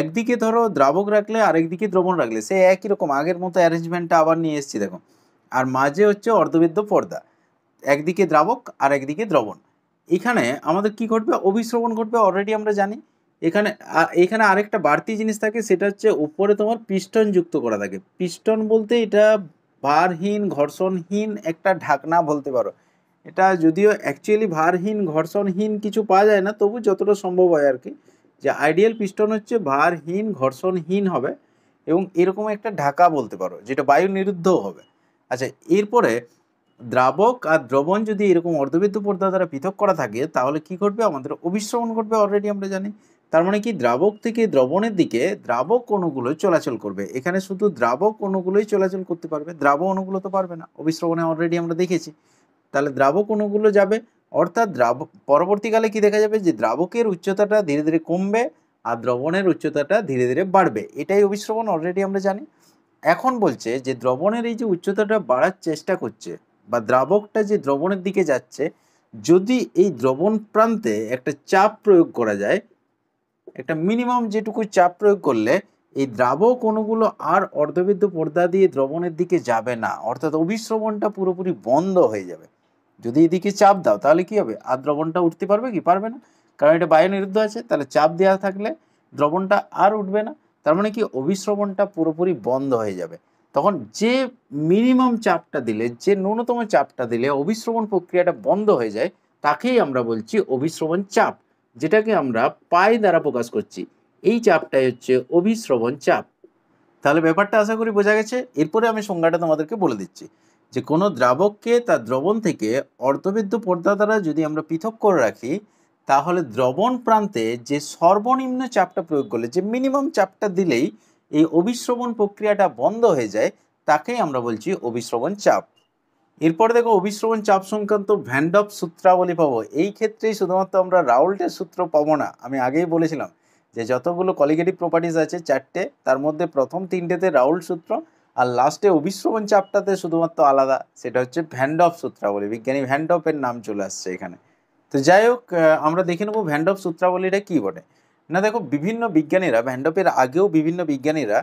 একদিকে ধরো দ্রাবক রাখলে আরেকদিকে দ্রবণ রাখলে সে একই রকম আগের মতো অ্যারেঞ্জমেন্টটা আবার নিয়ে এসেছি দেখো আর মাঝে হচ্ছে অর্ধবিদ্য পর্দা একদিকে দ্রাবক আর একদিকে দ্রবণ এখানে আমাদের কি ঘটবে অভিশ্রবণ ঘটবে অলরেডি আমরা জানি এখানে এখানে আরেকটা বাড়তি জিনিস থাকে সেটা হচ্ছে উপরে তোমার পিস্টন যুক্ত করা থাকে পিস্টন বলতে এটা ভারহীন ঘর্ষণহীন একটা ঢাকনা বলতে পারো এটা যদিও অ্যাকচুয়ালি ভারহীন ঘর্ষণহীন কিছু পাওয়া যায় না তবু যতটা সম্ভব হয় আর কি যে আইডিয়াল পিস্টন হচ্ছে ভারহীন ঘর্ষণহীন হবে এবং এরকম একটা ঢাকা বলতে পারো যেটা বায়ু নিরুদ্ধ হবে আচ্ছা এরপরে দ্রাবক আর দ্রবণ যদি এরকম অর্ধবিদ্যুৎ পর্দা দ্বারা পৃথক করা থাকে তাহলে কি ঘটবে আমাদের অভিশ্রবণ ঘটবে অলরেডি আমরা জানি তার মানে কি দ্রাবক থেকে দ্রবণের দিকে দ্রাবক অণুগুলো চলাচল করবে এখানে শুধু দ্রাবক অণুগুলোই চলাচল করতে পারবে দ্রাবক অণুগুলো তো পারবে না অভিশ্রবণে অলরেডি আমরা দেখেছি তাহলে দ্রাবক অণুগুলো যাবে অর্থাৎ দ্রাবক পরবর্তীকালে কি দেখা যাবে যে দ্রাবকের উচ্চতাটা ধীরে ধীরে কমবে আর দ্রবণের উচ্চতাটা ধীরে ধীরে বাড়বে এটাই অভিশ্রবণ অলরেডি আমরা জানি এখন বলছে যে দ্রবণের এই যে উচ্চতাটা বাড়ার চেষ্টা করছে বা দ্রাবকটা যে দ্রবণের দিকে যাচ্ছে যদি এই দ্রবণ প্রান্তে একটা চাপ প্রয়োগ করা যায় একটা মিনিমাম যেটুকু চাপ প্রয়োগ করলে এই দ্রাবক অণুগুলো আর অর্ধবিদ্ধ পর্দা দিয়ে দ্রবণের দিকে যাবে না অর্থাৎ অভিশ্রবণটা পুরোপুরি বন্ধ হয়ে যাবে যদি এদিকে চাপ দাও তাহলে কি হবে আর দ্রবণটা উঠতে পারবে কি পারবে না কারণ এটা বায়ুনিরুদ্ধ আছে তাহলে চাপ দেওয়া থাকলে দ্রবণটা আর উঠবে না তার মানে কি অভিশ্রবণটা পুরোপুরি বন্ধ হয়ে যাবে তখন যে মিনিমাম চাপটা দিলে যে ন্যূনতম চাপটা দিলে অভিশ্রবণ প্রক্রিয়াটা বন্ধ হয়ে যায় তাকেই আমরা বলছি অভিশ্রবণ চাপ যেটাকে আমরা পায়ে দ্বারা প্রকাশ করছি এই চাপটাই হচ্ছে অভিশ্রবণ চাপ তাহলে ব্যাপারটা আশা করি বোঝা গেছে এরপরে আমি সংজ্ঞাটা তোমাদেরকে বলে দিচ্ছি যে কোনো দ্রাবককে তার দ্রবণ থেকে অর্ধবিদ্যু পর্দা দ্বারা যদি আমরা পৃথক করে রাখি তাহলে দ্রবণ প্রান্তে যে সর্বনিম্ন চাপটা প্রয়োগ করলে যে মিনিমাম চাপটা দিলেই এই অভিশ্রবণ প্রক্রিয়াটা বন্ধ হয়ে যায় তাকেই আমরা বলছি অভিশ্রবণ চাপ এরপর দেখো অভিশ্রবণ চাপ সংক্রান্ত ভ্যান্ডপ সূত্রাবলী পাবো এই ক্ষেত্রেই শুধুমাত্র আমরা রাউল্টের সূত্র পাবো না আমি আগেই বলেছিলাম যে যতগুলো কলিগেটিভ প্রপার্টিস আছে চারটে তার মধ্যে প্রথম তিনটেতে রাউল সূত্র আর লাস্টে অভিশ্রবণ চাপটাতে শুধুমাত্র আলাদা সেটা হচ্ছে ভ্যান্ডপ সূত্রাবলী বিজ্ঞানী ভ্যান্ডপের নাম চলে আসছে এখানে তো যাই হোক আমরা দেখে নেবো ভ্যান্ডপ সূত্রাবলীটা কী বটে না দেখো বিভিন্ন বিজ্ঞানীরা ভ্যান্ডপের আগেও বিভিন্ন বিজ্ঞানীরা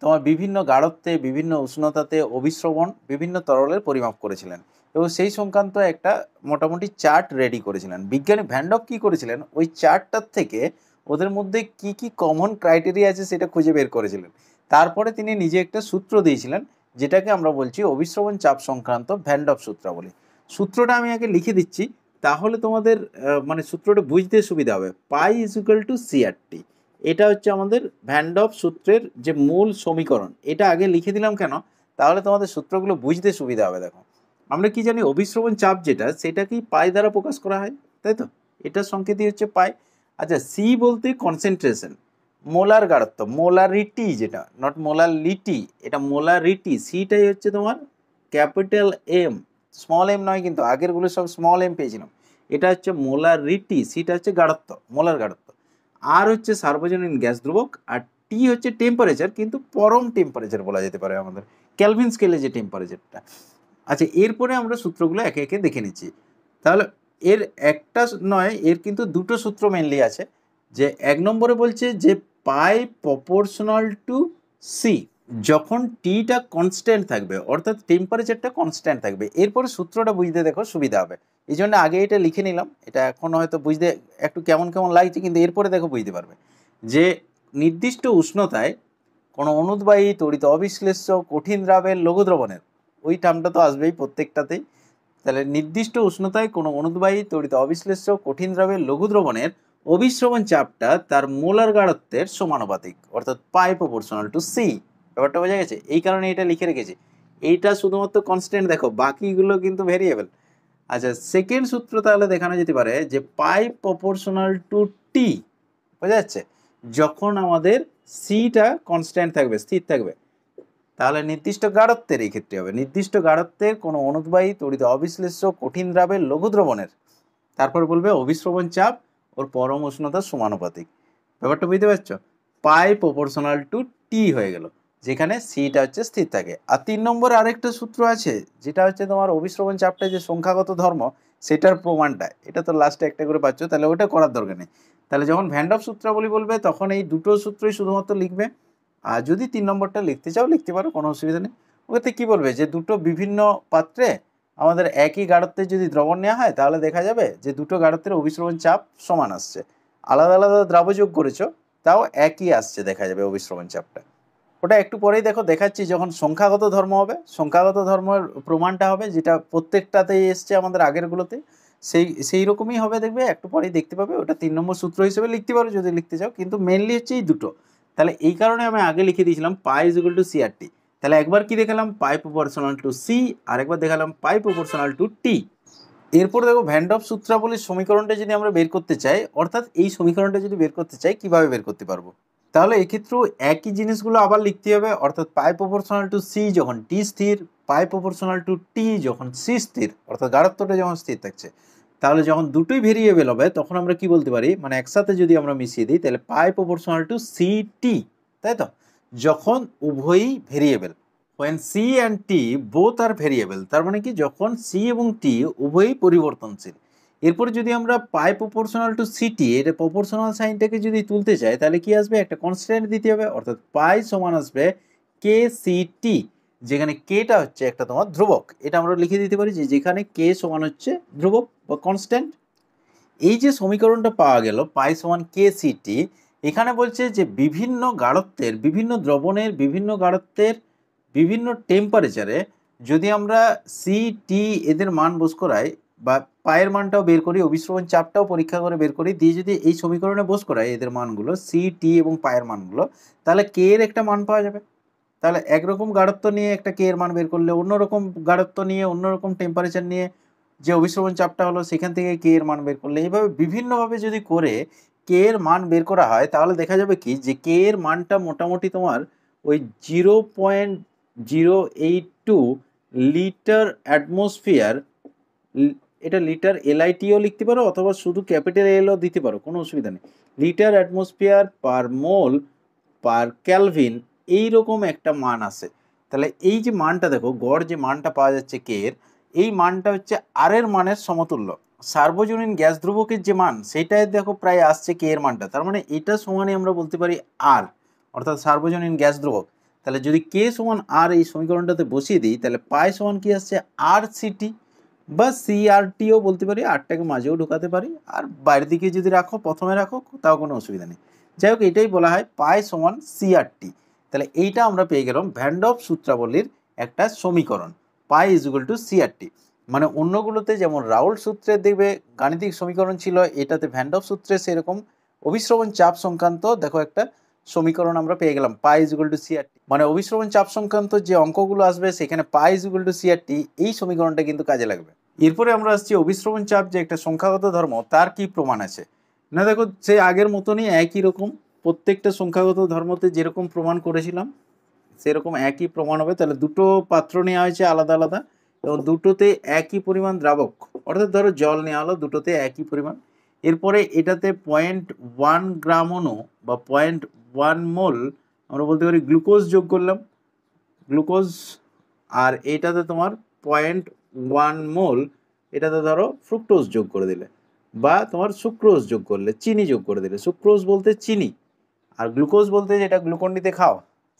তোমার বিভিন্ন গাঢ়ত্বে বিভিন্ন উষ্ণতাতে অভিশ্রবণ বিভিন্ন তরলের পরিমাপ করেছিলেন এবং সেই সংক্রান্ত একটা মোটামুটি চার্ট রেডি করেছিলেন বিজ্ঞানী ভ্যান্ডপ কী করেছিলেন ওই চার্টটার থেকে ওদের মধ্যে কি কি কমন ক্রাইটেরিয়া আছে সেটা খুঁজে বের করেছিলেন তারপরে তিনি নিজে একটা সূত্র দিয়েছিলেন যেটাকে আমরা বলছি অভিশ্রবণ চাপ সংক্রান্ত ভ্যান্ডপ সূত্রাবলী সূত্রটা আমি আগে লিখে দিচ্ছি তাহলে তোমাদের মানে সূত্রটা বুঝতে সুবিধা হবে pi is equal to C R T এটা হচ্ছে আমাদের ভ্যান্ডব সূত্রের যে মূল সমীকরণ এটা আগে লিখে দিলাম কেন তাহলে তোমাদের সূত্রগুলো বুঝতে সুবিধা হবে দেখো আমরা কি জানি অভিশ্রবণ চাপ যেটা সেটাকেই পাই দ্বারা প্রকাশ করা হয় তাই তো এটার সংকেতই হচ্ছে পাই আচ্ছা সি বলতে কনসেন্ট্রেশন মোলার গাঢ়ত্ব মোলারিটি যেটা নট মোলার লিটি এটা মোলারিটি সিটাই হচ্ছে তোমার ক্যাপিটাল এম স্মল এম নয় কিন্তু আগেরগুলো সব স্মল এম পেয়েছিলাম এটা হচ্ছে মোলারিটি সিটা হচ্ছে গাড়ত্ব মোলার গাড়ত্ব আর হচ্ছে সার্বজনীন গ্যাস ধ্রুবক আর টি হচ্ছে টেম্পারেচার কিন্তু পরম টেম্পারেচার বলা যেতে পারে আমাদের ক্যালভিন স্কেলে যে টেম্পারেচারটা আচ্ছা এরপরে আমরা সূত্রগুলো একে একে দেখে নিচ্ছি তাহলে এর একটা নয় এর কিন্তু দুটো সূত্র মেনলি আছে যে এক নম্বরে বলছে যে পাই প্রপোর্শনাল টু সি যখন টিটা কনস্ট্যান্ট থাকবে অর্থাৎ টেম্পারেচারটা কনস্ট্যান্ট থাকবে এরপরে সূত্রটা বুঝতে দেখো সুবিধা হবে এই জন্য আগে এটা লিখে নিলাম এটা এখন হয়তো বুঝতে একটু কেমন কেমন লাগছে কিন্তু এরপরে দেখো বুঝতে পারবে যে নির্দিষ্ট উষ্ণতায় কোনো অনুদ্বাহী তড়িত অবিশ্লেষ্য কঠিন দ্রাবের লঘুদ্রবণের ওই টার্মটা তো আসবেই প্রত্যেকটাতেই তাহলে নির্দিষ্ট উষ্ণতায় কোনো অনুদ্বাহী তড়িত অবিশ্লেষ্য কঠিন দ্রাবের লঘুদ্রবণের অভিশ্রবণ চাপটা তার মোলার গাড়ত্বের সমানুপাতিক অর্থাৎ পাই প্রপোর্শনাল টু সি ব্যাপারটা বোঝা গেছে এই কারণে এটা লিখে রেখেছে এইটা শুধুমাত্র কনস্ট্যান্ট দেখো বাকিগুলো কিন্তু ভেরিয়েবল আচ্ছা সেকেন্ড সূত্র তাহলে দেখানো যেতে পারে যে পাই প্রপোর্শনাল টু টি বোঝা যাচ্ছে যখন আমাদের সিটা কনস্ট্যান্ট থাকবে স্থির থাকবে তাহলে নির্দিষ্ট গাঢ়ত্বের এই ক্ষেত্রে হবে নির্দিষ্ট গাঢ়ত্বের কোনো অনুদ্বায়ী তড়িত অবিশ্লেষ্য কঠিন দ্রাবের লঘুদ্রবণের তারপর বলবে অভিশ্রবণ চাপ ওর পরম উষ্ণতা সমানুপাতিক ব্যাপারটা বুঝতে পারছো পাই প্রপোর্শনাল টু টি হয়ে গেল যেখানে সিটা হচ্ছে স্থির থাকে আর তিন নম্বর আরেকটা সূত্র আছে যেটা হচ্ছে তোমার অভিশ্রবণ চাপটা যে সংখ্যাগত ধর্ম সেটার প্রমাণটা এটা তো লাস্টে একটা করে পাচ্ছ তাহলে ওটা করার দরকার নেই তাহলে যখন সূত্র সূত্রাবলী বলবে তখন এই দুটো সূত্রই শুধুমাত্র লিখবে আর যদি তিন নম্বরটা লিখতে চাও লিখতে পারো কোনো অসুবিধা নেই ওতে কী বলবে যে দুটো বিভিন্ন পাত্রে আমাদের একই গাড়ত্বে যদি দ্রবণ নেওয়া হয় তাহলে দেখা যাবে যে দুটো গাড়ত্বের অভিশ্রবণ চাপ সমান আসছে আলাদা আলাদা দ্রাবযোগ করেছো তাও একই আসছে দেখা যাবে অভিশ্রবণ চাপটা ওটা একটু পরেই দেখো দেখাচ্ছি যখন সংখ্যাগত ধর্ম হবে সংখ্যাগত ধর্মের প্রমাণটা হবে যেটা প্রত্যেকটাতেই এসছে আমাদের আগেরগুলোতে সেই সেই রকমই হবে দেখবে একটু পরেই দেখতে পাবে ওটা তিন নম্বর সূত্র হিসেবে লিখতে পারো যদি লিখতে চাও কিন্তু মেনলি হচ্ছে এই দুটো তাহলে এই কারণে আমি আগে লিখে দিয়েছিলাম pi is equal to C R T তাহলে একবার কি দেখালাম পাই প্রপোর্শনাল টু সি আর একবার দেখালাম পাই প্রপোর্শনাল টু টি এরপর দেখো ভ্যান্ডব সূত্রাবলীর সমীকরণটা যদি আমরা বের করতে চাই অর্থাৎ এই সমীকরণটা যদি বের করতে চাই কিভাবে বের করতে পারবো তাহলে এক্ষেত্রেও একই জিনিসগুলো আবার লিখতে হবে অর্থাৎ পাই প্রপোর্শনাল টু সি যখন টি স্থির পাই প্রপোর্শনাল টু টি যখন সি স্থির অর্থাৎ গাঢ়ত্বটা যখন স্থির থাকছে তাহলে যখন দুটোই ভেরিয়েবেল হবে তখন আমরা কি বলতে পারি মানে একসাথে যদি আমরা মিশিয়ে দিই তাহলে pi proportional to C T তাই তো যখন উভয়ই variable when C and T both are variable তার মানে কি যখন সি এবং টি উভয়ই পরিবর্তনশীল এরপরে যদি আমরা পাই প্রপোর্শনাল টু সিটি এটা প্রপোর্শনাল সাইনটাকে যদি তুলতে চাই তাহলে কি আসবে একটা কনস্ট্যান্ট দিতে হবে অর্থাৎ পাই সমান আসবে কে সিটি যেখানে কেটা হচ্ছে একটা তোমার ধ্রুবক এটা আমরা লিখে দিতে পারি যে যেখানে কে সমান হচ্ছে ধ্রুবক বা কনস্ট্যান্ট এই যে সমীকরণটা পাওয়া গেল পাই সমান কে সিটি এখানে বলছে যে বিভিন্ন গাঢ়ত্বের বিভিন্ন দ্রবণের বিভিন্ন গাঢ়ত্বের বিভিন্ন টেম্পারেচারে যদি আমরা সিটি এদের মান বোস করাই বা পায়ের মানটাও বের করি অভিশ্রবণ চাপটাও পরীক্ষা করে বের করি দিয়ে যদি এই সমীকরণে বোস করা এদের মানগুলো সি টি এবং পায়ের মানগুলো তাহলে কে এর একটা মান পাওয়া যাবে তাহলে একরকম গাঢ়ত্ব নিয়ে একটা কে এর মান বের করলে অন্যরকম গাঢ়ত্ব নিয়ে অন্যরকম টেম্পারেচার নিয়ে যে অভিশ্রবণ চাপটা হলো সেখান থেকে কে এর মান বের করলে এইভাবে বিভিন্নভাবে যদি করে কে এর মান বের করা হয় তাহলে দেখা যাবে কি যে কে এর মানটা মোটামুটি তোমার ওই zero point zero eight two litre atmosphere এটা লিটার এলআইটিও লিখতে পারো অথবা শুধু ক্যাপিটাল এলও দিতে পারো কোনো অসুবিধা নেই litre atmosphere per mole per kelvin এই রকম একটা মান আছে তাহলে এই যে মানটা দেখো গড় যে মানটা পাওয়া যাচ্ছে কে এর এই মানটা হচ্ছে আর এর মানের সমতুল্য সার্বজনীন গ্যাস ধ্রুবকের যে মান সেটাই দেখো প্রায় আসছে কে এর মানটা তার মানে এটা সমানই আমরা বলতে পারি আর অর্থাৎ সার্বজনীন গ্যাস ধ্রুবক তাহলে যদি কে সমান আর এই সমীকরণটাতে বসিয়ে দিই তাহলে পাই সমান কি আসছে আর সিটি বা সিআরটিও বলতে পারি আটটাকে মাঝেও ঢোকাতে পারি আর বাইরের দিকে যদি রাখো প্রথমে রাখো তাও কোনো অসুবিধা নেই যাই হোক এটাই বলা হয় পাই সমান সিআরটি তাহলে এইটা আমরা পেয়ে গেলাম ভ্যান্ডব সূত্রাবলীর একটা সমীকরণ পাই ইজুগল টু সিআরটি মানে অন্যগুলোতে যেমন রাউল সূত্রে দেখবে গাণিতিক সমীকরণ ছিল এটাতে ভ্যান্ডব সূত্রে সেরকম অভিশ্রবণ চাপ সংক্রান্ত দেখো একটা সমীকরণ আমরা পেয়ে গেলাম পাই ইজুগল টু সিআরটি মানে অভিশ্রবণ চাপ সংক্রান্ত যে অঙ্কগুলো আসবে সেখানে পাই ইজুগল টু সিআরটি এই সমীকরণটা কিন্তু কাজে লাগবে এরপরে আমরা আসছি অভিশ্রবণ চাপ যে একটা সংখ্যাগত ধর্ম তার কি প্রমাণ আছে না দেখো সে আগের মতনই একই রকম প্রত্যেকটা সংখ্যাগত ধর্মতে যেরকম প্রমাণ করেছিলাম সেরকম একই প্রমাণ হবে তাহলে দুটো পাত্র নেওয়া হয়েছে আলাদা আলাদা এবং দুটোতে একই পরিমাণ দ্রাবক অর্থাৎ ধরো জল নেওয়া হলো দুটোতে একই পরিমাণ এরপরে এটাতে পয়েন্ট ওয়ান গ্রামনো বা পয়েন্ট ওয়ান মোল আমরা বলতে পারি গ্লুকোজ যোগ করলাম গ্লুকোজ আর এটাতে তোমার পয়েন্ট ওয়ান মোল এটাতে ধরো ফ্রুক্টোজ যোগ করে দিলে বা তোমার সুক্রোজ যোগ করলে চিনি যোগ করে দিলে সুক্রোজ বলতে চিনি আর গ্লুকোজ বলতে যেটা গ্লুকনডিতে খাও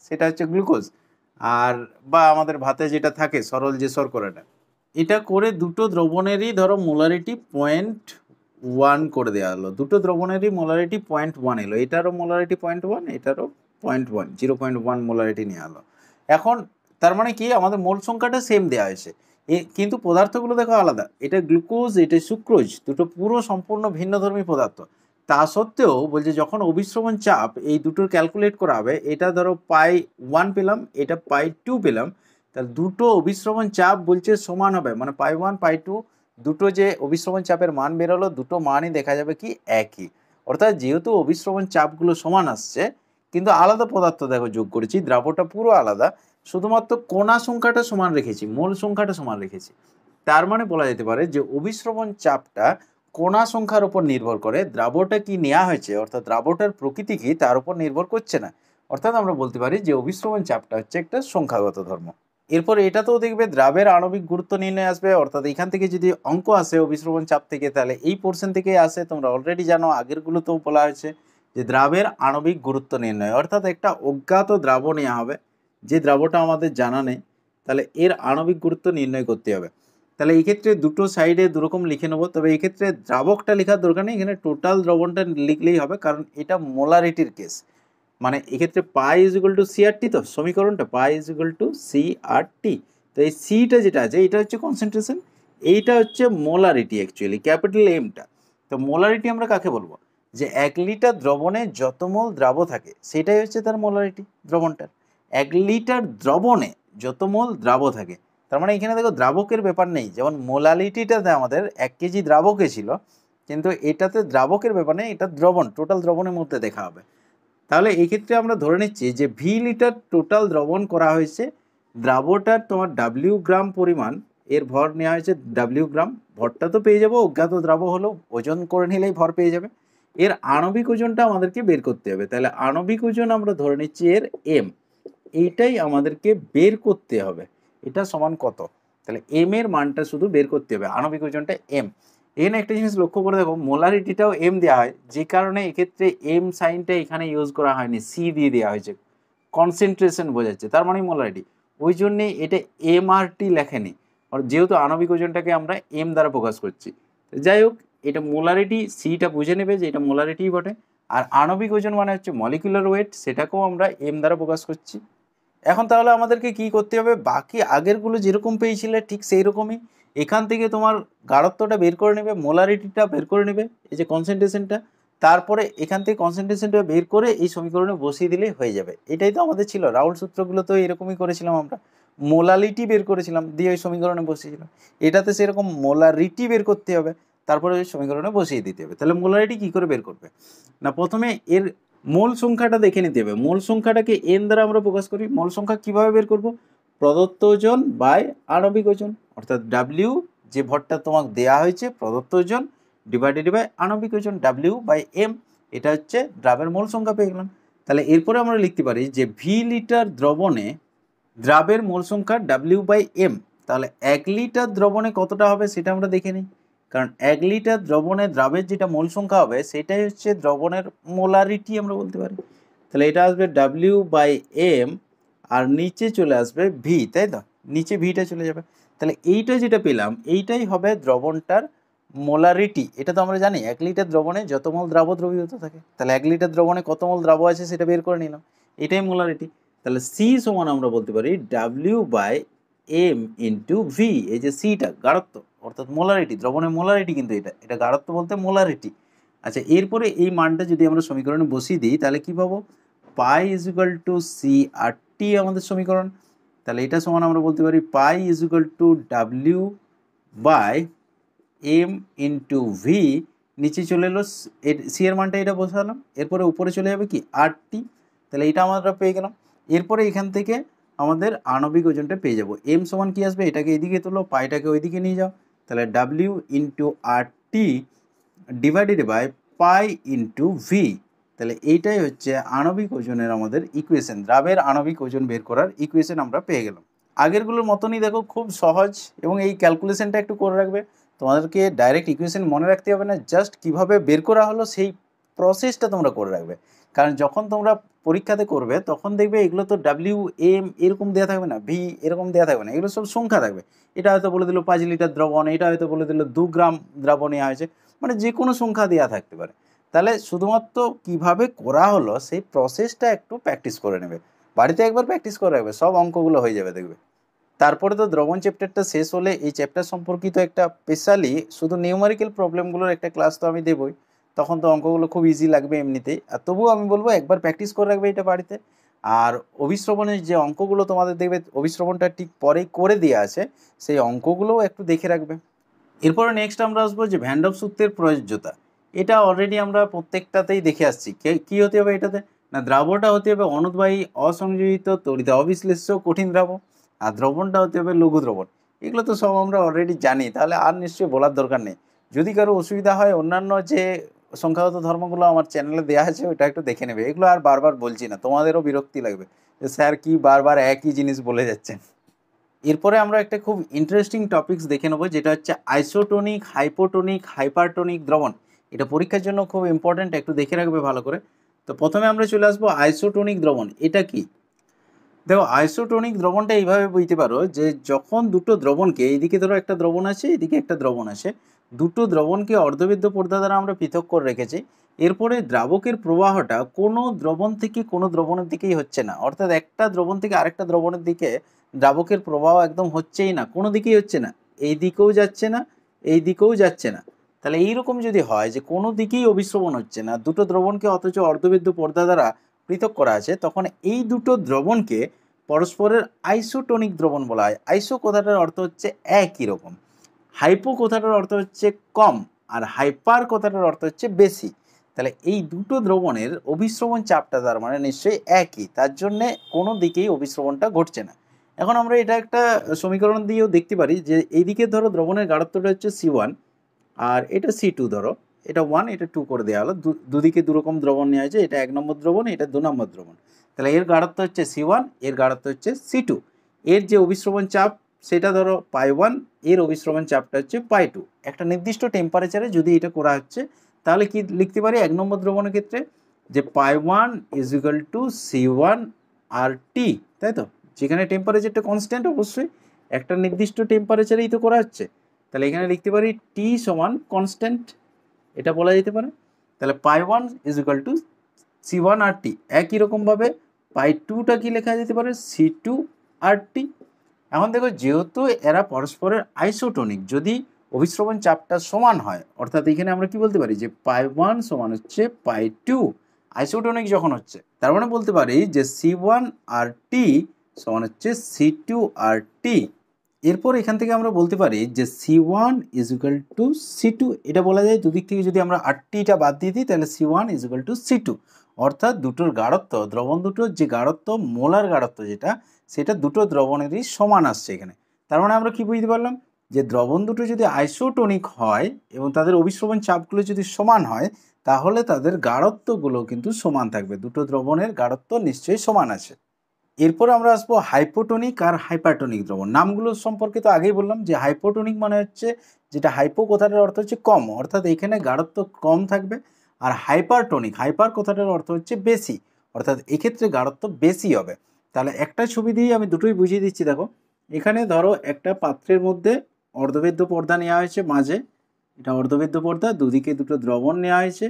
সেটা হচ্ছে গ্লুকোজ আর বা আমাদের ভাতে যেটা থাকে সরল যে শর্করাটা এটা করে দুটো দ্রবণেরই ধরো মোলারিটি পয়েন্ট ওয়ান করে দেওয়া হলো দুটো দ্রবণেরই মোলারিটি পয়েন্ট ওয়ান এলো এটারও মোলারিটি পয়েন্ট ওয়ান এটারও point one zero point one molarity নেওয়া হলো এখন তার মানে কি আমাদের মোল সংখ্যাটা সেম দেওয়া হয়েছে কিন্তু পদার্থগুলো দেখো আলাদা এটা গ্লুকোজ এটা সুক্রোজ দুটো পুরো সম্পূর্ণ ভিন্নধর্মী পদার্থ তা সত্ত্বেও বলছে যখন অভিশ্রবণ চাপ এই দুটোর ক্যালকুলেট করা হবে এটা ধরো পাই ওয়ান পেলাম এটা পাই টু পেলাম তাহলে দুটো অভিশ্রবণ চাপ বলছে সমান হবে মানে পাই ওয়ান পাই টু দুটো যে অভিশ্রবণ চাপের মান বেরোলো দুটো মানই দেখা যাবে কি একই অর্থাৎ যেহেতু অভিশ্রবণ চাপগুলো সমান আসছে কিন্তু আলাদা পদার্থ দেখো যোগ করেছি দ্রাবটা পুরো আলাদা শুধুমাত্র কোনা সংখ্যাটা সমান রেখেছি মূল সংখ্যাটা সমান রেখেছি তার মানে বলা যেতে পারে যে অভিশ্রবণ চাপটা কোনা সংখ্যার উপর নির্ভর করে দ্রাবটা কি নেওয়া হয়েছে অর্থাৎ দ্রাবটার প্রকৃতি কি তার উপর নির্ভর করছে না অর্থাৎ আমরা বলতে পারি যে অভিশ্রবণ চাপটা হচ্ছে একটা সংখ্যাগত ধর্ম এরপর এটা তো দেখবে দ্রাবের আণবিক গুরুত্ব নির্ণয় আসবে অর্থাৎ এখান থেকে যদি অঙ্ক আসে অভিশ্রবণ চাপ থেকে তাহলে এই পোর্শন থেকে আসে তোমরা অলরেডি জানো আগেরগুলোতেও বলা হয়েছে যে দ্রাবের আণবিক গুরুত্ব নির্ণয় অর্থাৎ একটা অজ্ঞাত দ্রাব নেওয়া হবে যে দ্রাবটা আমাদের জানা নেই তাহলে এর আণবিক গুরুত্ব নির্ণয় করতে হবে তাহলে এই ক্ষেত্রে দুটো সাইডে দুরকম লিখে নেবো তবে এই ক্ষেত্রে দ্রাবকটা লেখার দরকার নেই এখানে টোটাল দ্রবণটা লিখলেই হবে কারণ এটা মোলারিটির কেস মানে এক্ষেত্রে pi is equal to C R T তো সমীকরণটা pi is equal to C R T তো এই সিটা যেটা আছে এটা হচ্ছে কনসেন্ট্রেশন এইটা হচ্ছে মোলারিটি অ্যাকচুয়ালি ক্যাপিটাল এমটা তো মোলারিটি আমরা কাকে বলবো যে এক লিটার দ্রবণে যত মোল দ্রাব থাকে সেটাই হচ্ছে তার মোলারিটি দ্রবণটার এক লিটার দ্রবণে যত মোল দ্রাব থাকে তার মানে এখানে দেখো দ্রাবকের ব্যাপার নেই যেমন মোলালিটিটাতে আমাদের এক কেজি দ্রাবকে ছিল কিন্তু এটাতে দ্রাবকের ব্যাপার নেই এটা দ্রবণ টোটাল দ্রবণের মধ্যে দেখা হবে তাহলে এক্ষেত্রে আমরা ধরে নিচ্ছি যে ভি লিটার টোটাল দ্রবণ করা হয়েছে দ্রাবটার তোমার ডাব্লিউ গ্রাম পরিমাণ এর ভর নেওয়া হয়েছে ডাব্লিউ গ্রাম ভরটা তো পেয়ে যাবো অজ্ঞাত দ্রাব হলো ওজন করে নিলেই ভর পেয়ে যাবে এর আণবিক ওজনটা আমাদেরকে বের করতে হবে তাহলে আণবিক ওজন আমরা ধরে নিচ্ছি এর এম এইটাই আমাদেরকে বের করতে হবে এটা সমান কত তাহলে এম এর মানটা শুধু বের করতে হবে আণবিক ওজনটা এম এখানে একটা জিনিস লক্ষ্য করে দেখো মোলারিটিটাও এম দেওয়া হয় যে কারণে এক্ষেত্রে এম সাইনটা এখানে ইউজ করা হয়নি সি দিয়ে দেওয়া হয়েছে কনসেন্ট্রেশন বোঝাচ্ছে তার মানে মোলারিটি ওই জন্যে এটা এম আর টি লেখেনি যেহেতু আণবিক ওজনটাকে আমরা এম দ্বারা প্রকাশ করছি যাই হোক এটা মোলারিটি সিটা বুঝে নেবে যে এটা মোলারিটি বটে আর আণবিক ওজন মানে হচ্ছে মলিকুলার ওয়েট সেটাকেও আমরা এম দ্বারা প্রকাশ করছি এখন তাহলে আমাদেরকে কি করতে হবে বাকি আগেরগুলো যেরকম পেয়েছিলে ঠিক সেই রকমই এখান থেকে তোমার গাঢ়ত্বটা বের করে নেবে মোলারিটিটা বের করে নেবে এই যে কনসেন্ট্রেশনটা তারপরে এখান থেকে কনসেন্ট্রেশনটা বের করে এই সমীকরণে বসিয়ে দিলেই হয়ে যাবে এটাই তো আমাদের ছিল রাউল সূত্রগুলো তো এরকমই করেছিলাম আমরা মোলালিটি বের করেছিলাম দিয়ে ওই সমীকরণে বসিয়েছিলাম এটাতে সেরকম মোলারিটি বের করতে হবে তারপরে ওই সমীকরণে বসিয়ে দিতে হবে তাহলে মোলারিটি কী করে বের করবে না প্রথমে এর মূল সংখ্যাটা দেখে নিতে হবে মূল সংখ্যাটাকে এন দ্বারা আমরা প্রকাশ করি মূল সংখ্যা কিভাবে বের করব প্রদত্ত ওজন বাই আণবিক ওজন অর্থাৎ ডাব্লিউ যে ভরটা তোমাকে দেয়া হয়েছে প্রদত্ত ওজন ডিভাইডেড বাই আণবিক ওজন ডাব্লিউ বাই এম এটা হচ্ছে দ্রাবের মূল সংখ্যা পেয়ে গেলাম তাহলে এরপরে আমরা লিখতে পারি যে ভি লিটার দ্রবণে দ্রাবের মূল সংখ্যা ডাব্লিউ বাই এম তাহলে এক লিটার দ্রবণে কতটা হবে সেটা আমরা দেখে নিই কারণ এক লিটার দ্রবণে দ্রাবের যেটা মূল সংখ্যা হবে সেটাই হচ্ছে দ্রবণের মোলারিটি আমরা বলতে পারি তাহলে এটা আসবে ডাব্লিউ বাই এম আর নিচে চলে আসবে ভি তাই তো নিচে ভিটা চলে যাবে তাহলে এইটা যেটা পেলাম এইটাই হবে দ্রবণটার মোলারিটি এটা তো আমরা জানি এক লিটার দ্রবণে যত মল দ্রাব দ্রবীভূত থাকে তাহলে এক লিটার দ্রবণে কত মল দ্রাব আছে সেটা বের করে নিলাম এটাই মোলারিটি তাহলে সি সমান আমরা বলতে পারি W by M into V এই যে সিটা গাঢ়ত্ব অর্থাৎ মোলারিটি দ্রবণের মোলারিটি কিন্তু এটা এটা গাঢ়ত্ব বলতে মোলারিটি আচ্ছা এরপরে এই মানটা যদি আমরা সমীকরণে বসিয়ে দিই তাহলে কী পাবো pi is equal to C R T আমাদের সমীকরণ তাহলে এটা সমান আমরা বলতে পারি pi is equal to W by M into V নিচে চলে এলো সি এর মানটা এটা বসালাম এরপরে উপরে চলে যাবে কি আর টি তাহলে এটা আমরা পেয়ে গেলাম এরপরে এখান থেকে আমাদের আণবিক ওজনটা পেয়ে যাবো এম সমান কি আসবে এটাকে এদিকে তোলো পাইটাকে ওইদিকে নিয়ে যাও তাহলে W into R T divided by pi into V তাহলে এইটাই হচ্ছে আণবিক ওজনের আমাদের ইকুয়েশন দ্রাবের আণবিক ওজন বের করার ইকুয়েশন আমরা পেয়ে গেলাম আগেরগুলোর মতনই দেখো খুব সহজ এবং এই ক্যালকুলেশনটা একটু করে রাখবে তোমাদেরকে ডাইরেক্ট ইকুয়েশন মনে রাখতে হবে না জাস্ট কিভাবে বের করা হলো সেই প্রসেসটা তোমরা করে রাখবে কারণ যখন তোমরা পরীক্ষাতে করবে তখন দেখবে এগুলো তো ডাব্লিউ এম এরকম দেওয়া থাকবে না ভি এরকম দেওয়া থাকবে না এগুলো সব সংখ্যা থাকবে এটা হয়তো বলে দিল পাঁচ লিটার দ্রবণ এটা হয়তো বলে দিল দু গ্রাম দ্রবণ নেওয়া হয়েছে মানে যে কোনো সংখ্যা দেওয়া থাকতে পারে তাহলে শুধুমাত্র কিভাবে করা হলো সেই প্রসেসটা একটু প্র্যাকটিস করে নেবে বাড়িতে একবার প্র্যাকটিস করে রাখবে সব অঙ্কগুলো হয়ে যাবে দেখবে তারপরে তো দ্রবণ চ্যাপ্টারটা শেষ হলে এই চ্যাপ্টার সম্পর্কিত একটা স্পেশালি শুধু নিউমারিক্যাল প্রবলেমগুলোর একটা ক্লাস তো আমি দেবই তখন তো অঙ্কগুলো খুব ইজি লাগবে এমনিতেই আর তবুও আমি বলবো একবার প্র্যাকটিস করে রাখবে এটা বাড়িতে আর অভিশ্রবণের যে অঙ্কগুলো তোমাদের দেখবে অভিশ্রবণটা ঠিক পরেই করে দেওয়া আছে সেই অঙ্কগুলোও একটু দেখে রাখবে এরপরে নেক্সট আমরা আসবো যে ভ্যান্ডব সূত্রের প্রযোজ্যতা এটা অলরেডি আমরা প্রত্যেকটাতেই দেখে আসছি কি হতে হবে এটাতে না দ্রাবটা হতে হবে অনুদ্বাহী অসংযোজিত তরিত অবিশ্লেষ্য কঠিন দ্রাব আর দ্রবণটা হতে হবে লঘু দ্রবণ এগুলো তো সব আমরা অলরেডি জানি তাহলে আর নিশ্চয়ই বলার দরকার নেই যদি কারো অসুবিধা হয় অন্যান্য যে সংখ্যাগত ধর্মগুলো আমার চ্যানেলে দেওয়া আছে ওইটা একটু দেখে নেবে এগুলো আর বারবার বলছি না তোমাদেরও বিরক্তি লাগবে যে স্যার কি বারবার একই জিনিস বলে যাচ্ছেন এরপরে আমরা একটা খুব ইন্টারেস্টিং টপিকস দেখে নেবো যেটা হচ্ছে আইসোটোনিক হাইপোটোনিক হাইপারটোনিক দ্রবণ এটা পরীক্ষার জন্য খুব ইম্পর্ট্যান্ট একটু দেখে রাখবে ভালো করে তো প্রথমে আমরা চলে আসবো আইসোটোনিক দ্রবণ এটা কি দেখো আইসোটোনিক দ্রবণটা এইভাবে বুঝতে পারো যে যখন দুটো দ্রবণকে এইদিকে ধরো একটা দ্রবণ আছে এদিকে একটা দ্রবণ আছে দুটো দ্রবণকে অর্ধবিদ্ধ পর্দা দ্বারা আমরা পৃথক করে রেখেছি এরপরে দ্রাবকের প্রবাহটা কোনো দ্রবণ থেকে কোনো দ্রবণের দিকেই হচ্ছে না অর্থাৎ একটা দ্রবণ থেকে আরেকটা দ্রবণের দিকে দ্রাবকের প্রবাহ একদম হচ্ছেই না কোনো দিকেই হচ্ছে না এই দিকেও যাচ্ছে না এই দিকেও যাচ্ছে না তাহলে এইরকম যদি হয় যে কোনো দিকেই অভিশ্রবণ হচ্ছে না দুটো দ্রবণকে অথচ অর্ধবিদ্ধ পর্দা দ্বারা পৃথক করা আছে তখন এই দুটো দ্রবণকে পরস্পরের আইসোটনিক দ্রবণ বলা হয় আইসো কথাটার অর্থ হচ্ছে একই রকম হাইপো কথাটার অর্থ হচ্ছে কম আর হাইপার কথাটার অর্থ হচ্ছে বেশি তাহলে এই দুটো দ্রবণের অভিশ্রবণ চাপটা তার মানে নিশ্চয়ই একই তার জন্যে কোনো দিকেই অভিশ্রবণটা ঘটছে না এখন আমরা এটা একটা সমীকরণ দিয়েও দেখতে পারি যে এইদিকে ধরো দ্রবণের গাঢ়ত্বটা হচ্ছে সি ওয়ান আর এটা সি টু ধরো এটা ওয়ান এটা টু করে দেওয়া হলো দুদিকে দুরকম দ্রবণ নেওয়া হয়েছে এটা এক নম্বর দ্রবণ এটা দু নম্বর দ্রবণ তাহলে এর গাঢ়ত্ব হচ্ছে সি ওয়ান এর গাঢ়ত্ব হচ্ছে সি টু এর যে অভিশ্রবণ চাপ সেটা ধরো পাই ওয়ান এর অভিশ্রবণ চাপটা হচ্ছে পাই টু একটা নির্দিষ্ট টেম্পারেচারে যদি এটা করা হচ্ছে তাহলে কি লিখতে পারি এক নম্বর দ্রবণের ক্ষেত্রে যে pi one is equal to C one R T তাই তো যেখানে টেম্পারেচারটা কনস্ট্যান্ট অবশ্যই একটা নির্দিষ্ট টেম্পারেচারেই তো করা হচ্ছে তাহলে এখানে লিখতে পারি টি সমান কনস্ট্যান্ট এটা বলা যেতে পারে তাহলে pi one is equal to C one R T একই রকমভাবে পাই টুটা কি লেখা যেতে পারে সি টু আর টি এখন দেখো যেহেতু এরা পরস্পরের আইসোটনিক যদি অভিশ্রবণ চাপটা সমান হয় অর্থাৎ এখানে আমরা কি বলতে পারি যে পাই ওয়ান সমান হচ্ছে পাই টু আইসোটনিক যখন হচ্ছে তার মানে বলতে পারি যে সি ওয়ান আর টি সমান হচ্ছে সি টু আর টি এরপর এখান থেকে আমরা বলতে পারি যে C one is equal to C two এটা বলা যায় দুদিক থেকে যদি আমরা আর টিটা বাদ দিয়ে দিই তাহলে C one is equal to C two অর্থাৎ দুটোর গাঢ়ত্ব দ্রবণ দুটোর যে গাঢ়ত্ব মোলার গাঢ়ত্ব যেটা সেটা দুটো দ্রবণেরই সমান আসছে এখানে তার মানে আমরা কি বুঝতে পারলাম যে দ্রবণ দুটো যদি আইসোটনিক হয় এবং তাদের অভিশ্রবণ চাপগুলো যদি সমান হয় তাহলে তাদের গাঢ়ত্বগুলো কিন্তু সমান থাকবে দুটো দ্রবণের গাঢ়ত্ব নিশ্চয়ই সমান আছে এরপর আমরা আসবো হাইপোটনিক আর হাইপারটনিক দ্রবণ নামগুলো সম্পর্কে তো আগেই বললাম যে হাইপোটনিক মানে হচ্ছে যেটা হাইপো কথাটার অর্থ হচ্ছে কম অর্থাৎ এখানে গাঢ়ত্ব কম থাকবে আর হাইপারটনিক হাইপার কথাটার অর্থ হচ্ছে বেশি অর্থাৎ এক্ষেত্রে গাঢ়ত্ব বেশি হবে তাহলে একটা ছবি দিয়েই আমি দুটোই বুঝিয়ে দিচ্ছি দেখো এখানে ধরো একটা পাত্রের মধ্যে অর্ধবেদ্য পর্দা নেওয়া হয়েছে মাঝে এটা অর্ধবেদ্য পর্দা দুদিকে দুটো দ্রবণ নেওয়া হয়েছে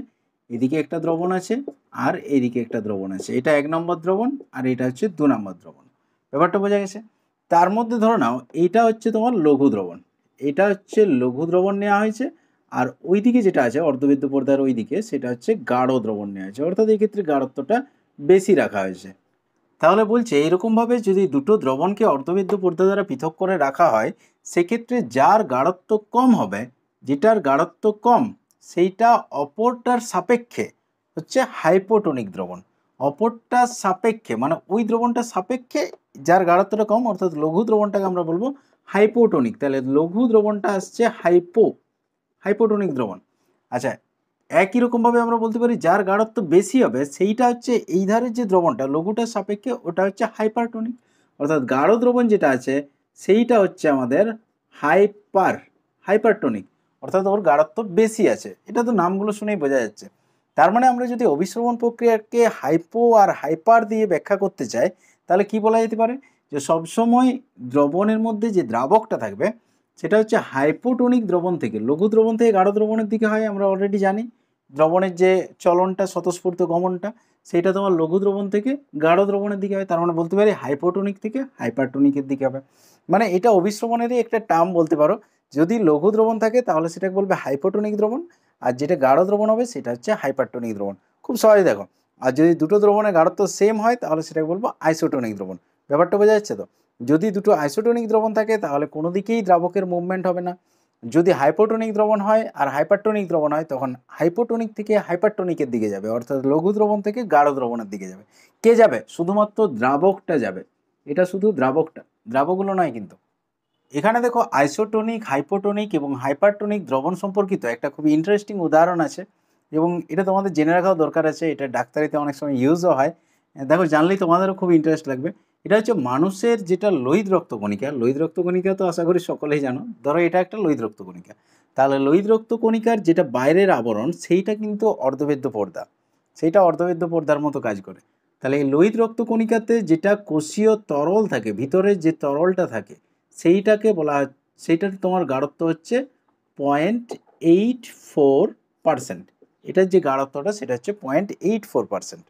এদিকে একটা দ্রবণ আছে আর এদিকে একটা দ্রবণ আছে এটা এক নম্বর দ্রবণ আর এটা হচ্ছে দু নম্বর দ্রবণ ব্যাপারটা বোঝা গেছে তার মধ্যে ধরো নাও এইটা হচ্ছে তোমার লঘু দ্রবণ এটা হচ্ছে লঘু দ্রবণ নেওয়া হয়েছে আর ওই দিকে যেটা আছে অর্ধবেদ্য পর্দার ওই দিকে সেটা হচ্ছে গাঢ় দ্রবণ নেওয়া হয়েছে অর্থাৎ এক্ষেত্রে গাঢ়ত্বটা বেশি রাখা হয়েছে তাহলে বলছে এরকমভাবে যদি দুটো দ্রবণকে অর্ধবিদ্য পর্দা দ্বারা পৃথক করে রাখা হয় সেক্ষেত্রে যার গাঢ়ত্ব কম হবে যেটার গাঢ়ত্ব কম সেইটা অপরটার সাপেক্ষে হচ্ছে হাইপোটোনিক দ্রবণ অপরটার সাপেক্ষে মানে ওই দ্রবণটার সাপেক্ষে যার গাঢ়ত্বটা কম অর্থাৎ লঘু দ্রবণটাকে আমরা বলবো হাইপোটোনিক তাহলে লঘু দ্রবণটা আসছে হাইপো হাইপোটোনিক দ্রবণ আচ্ছা একই রকমভাবে আমরা বলতে পারি যার গাঢ়ত্ব বেশি হবে সেইটা হচ্ছে এই ধারের যে দ্রবণটা লঘুটার সাপেক্ষে ওটা হচ্ছে হাইপারটোনিক অর্থাৎ গাঢ় দ্রবণ যেটা আছে সেইটা হচ্ছে আমাদের হাইপার হাইপারটোনিক অর্থাৎ ওর গাঢ়ত্ব বেশি আছে এটা তো নামগুলো শুনেই বোঝা যাচ্ছে তার মানে আমরা যদি অভিশ্রবণ প্রক্রিয়াকে হাইপো আর হাইপার দিয়ে ব্যাখ্যা করতে চাই তাহলে কি বলা যেতে পারে যে সবসময় দ্রবণের মধ্যে যে দ্রাবকটা থাকবে সেটা হচ্ছে হাইপোটোনিক দ্রবণ থেকে লঘু দ্রবণ থেকে গাঢ় দ্রবণের দিকে হয় আমরা অলরেডি জানি দ্রবণের যে চলনটা স্বতঃস্ফূর্ত গমনটা সেটা তোমার লঘু দ্রবণ থেকে গাঢ় দ্রবণের দিকে হবে তার মানে বলতে পারি হাইপোটোনিক থেকে হাইপারটোনিকের দিকে হবে মানে এটা অভিশ্রবণেরই একটা টার্ম বলতে পারো যদি লঘু দ্রবণ থাকে তাহলে সেটাকে বলবে হাইপোটোনিক দ্রবণ আর যেটা গাঢ় দ্রবণ হবে সেটা হচ্ছে হাইপারটোনিক দ্রবণ খুব সহজে দেখো আর যদি দুটো দ্রবণের গাঢ়ত্ব সেম হয় তাহলে সেটাকে বলবো আইসোটোনিক দ্রবণ ব্যাপারটা বোঝা যাচ্ছে তো যদি দুটো আইসোটোনিক দ্রবণ থাকে তাহলে কোনো দিকেই দ্রাবকের মুভমেন্ট হবে না যদি হাইপোটোনিক দ্রবণ হয় আর হাইপারটোনিক দ্রবণ হয় তখন হাইপোটোনিক থেকে হাইপারটোনিকের দিকে যাবে অর্থাৎ লঘু দ্রবণ থেকে গাঢ় দ্রবণের দিকে যাবে কে যাবে শুধুমাত্র দ্রাবকটা যাবে এটা শুধু দ্রাবকটা দ্রাবকগুলো নয় কিন্তু এখানে দেখো আইসোটোনিক হাইপোটোনিক এবং হাইপারটোনিক দ্রবণ সম্পর্কিত একটা খুব ইন্টারেস্টিং উদাহরণ আছে এবং এটা তোমাদের জেনে রাখাও দরকার আছে এটা ডাক্তারিতে অনেক সময় ইউজও হয় দেখো জানলেই তোমাদেরও খুব ইন্টারেস্ট লাগবে এটা হচ্ছে মানুষের যেটা লোহিত রক্তকণিকা লোহিত রক্তকণিকা তো আশা করি সকলেই জানো ধরো এটা একটা লোহিত রক্তকণিকা তাহলে লোহিত রক্তকণিকার যেটা বাইরের আবরণ সেইটা কিন্তু অর্ধবেদ্য পর্দা সেইটা অর্ধবেদ্য পর্দার মতো কাজ করে তাহলে এই লোহিত রক্তকণিকাতে যেটা কোষীয় তরল থাকে ভিতরে যে তরলটা থাকে সেইটাকে বলা সেইটার তোমার গাঢ়ত্ব হচ্ছে পয়েন্ট এইট ফোর পার্সেন্ট এটার যে গাঢ়ত্বটা সেটা হচ্ছে পয়েন্ট এইট ফোর পার্সেন্ট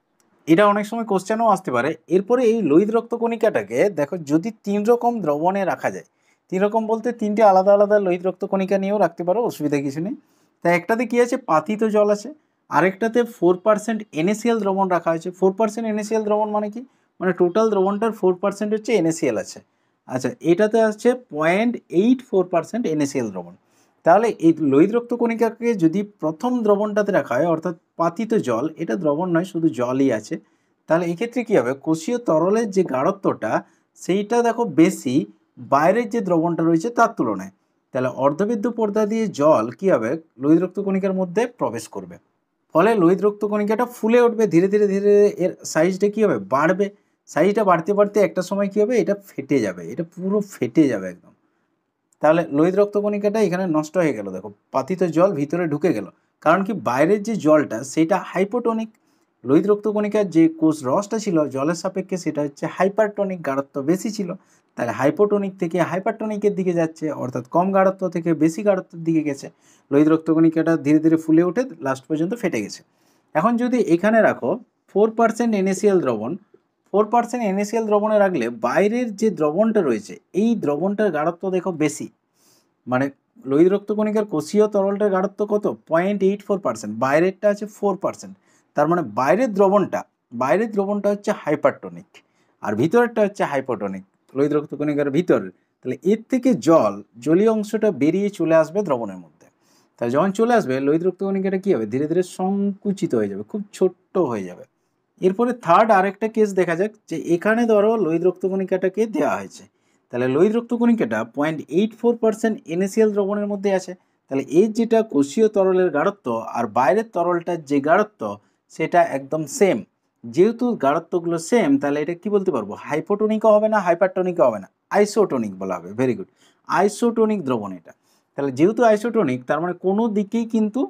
এটা অনেক সময় কোশ্চেনও আসতে পারে এরপরে এই লোহিত রক্তকণিকাটাকে দেখো যদি তিন রকম দ্রবণে রাখা যায় তিন রকম বলতে তিনটে আলাদা আলাদা লোহিত রক্তকণিকা নিয়েও রাখতে পারো অসুবিধা কিছু নেই তা একটাতে কী আছে পাতিত জল আছে আরেকটাতে ফোর পার্সেন্ট এনএসিএল দ্রবণ রাখা হয়েছে ফোর পার্সেন্ট এনএসিএল দ্রবণ মানে কি মানে টোটাল দ্রবণটার ফোর পার্সেন্ট হচ্ছে এনএসিএল আছে আচ্ছা এটাতে আছে point eight four percent N A C L দ্রবণ তাহলে এই লোহিত কণিকাকে যদি প্রথম দ্রবণটাতে রাখা হয় অর্থাৎ পাতিত জল এটা দ্রবণ নয় শুধু জলই আছে তাহলে এক্ষেত্রে কী হবে কোষীয় তরলের যে গাঢ়ত্বটা সেইটা দেখো বেশি বাইরের যে দ্রবণটা রয়েছে তার তুলনায় তাহলে অর্ধবিদ্যু পর্দা দিয়ে জল কী হবে লোহিত কণিকার মধ্যে প্রবেশ করবে ফলে লোহিত কণিকাটা ফুলে উঠবে ধীরে ধীরে ধীরে এর সাইজটা কী হবে বাড়বে সাইজটা বাড়তে বাড়তে একটা সময় কী হবে এটা ফেটে যাবে এটা পুরো ফেটে যাবে একদম তাহলে লোহিত রক্তকণিকাটা এখানে নষ্ট হয়ে গেল দেখো পাতিত জল ভিতরে ঢুকে গেল কারণ কি বাইরের যে জলটা সেটা হাইপোটনিক লোহিত রক্তকণিকার যে কোষ রসটা ছিল জলের সাপেক্ষে সেটা হচ্ছে হাইপারটনিক গাঢ়ত্ব বেশি ছিল তাহলে হাইপোটনিক থেকে হাইপারটনিকের দিকে যাচ্ছে অর্থাৎ কম গাঢ়ত্ব থেকে বেশি গাঢ়ত্বের দিকে গেছে লোহিত রক্তকণিকাটা ধীরে ধীরে ফুলে উঠে লাস্ট পর্যন্ত ফেটে গেছে এখন যদি এখানে রাখো ফোর পার্সেন্ট এনএসিএল দ্রবণ ফোর পার্সেন্ট এনএসিএল দ্রবণে রাখলে বাইরের যে দ্রবণটা রয়েছে এই দ্রবণটার গাঢ়ত্ব দেখো বেশি মানে লোহিত রক্তকণিকার কোষীয় তরলটার গাঢ়ত্ব কত পয়েন্ট এইট ফোর পার্সেন্ট বাইরেরটা আছে ফোর পার্সেন্ট তার মানে বাইরের দ্রবণটা বাইরের দ্রবণটা হচ্ছে হাইপারটনিক আর ভিতরেরটা হচ্ছে হাইপারটনিক লোহিত রক্তকণিকার ভিতর তাহলে এর থেকে জল জলীয় অংশটা বেরিয়ে চলে আসবে দ্রবণের মধ্যে তাই যখন চলে আসবে লোহিত রক্তকণিকাটা কী হবে ধীরে ধীরে সংকুচিত হয়ে যাবে খুব ছোট্ট হয়ে যাবে এরপরে থার্ড আরেকটা কেস দেখা যাক যে এখানে ধরো লোহিত রক্তকণিকাটাকে দেওয়া হয়েছে তাহলে লোহিত রক্তকণিকাটা point eight four percent N A C L দ্রবণের মধ্যে আছে তাহলে এই যেটা কোষীয় তরলের গাঢ়ত্ব আর বাইরের তরলটার যে গাঢ়ত্ব সেটা একদম সেম যেহেতু গাঢ়ত্বগুলো সেম তাহলে এটা কি বলতে পারবো হাইপোটোনিকও হবে না হাইপারটোনিকও হবে না আইসোটোনিক বলা হবে ভেরি গুড আইসোটোনিক দ্রবণ এটা তাহলে যেহেতু আইসোটোনিক তার মানে কোনো দিকেই কিন্তু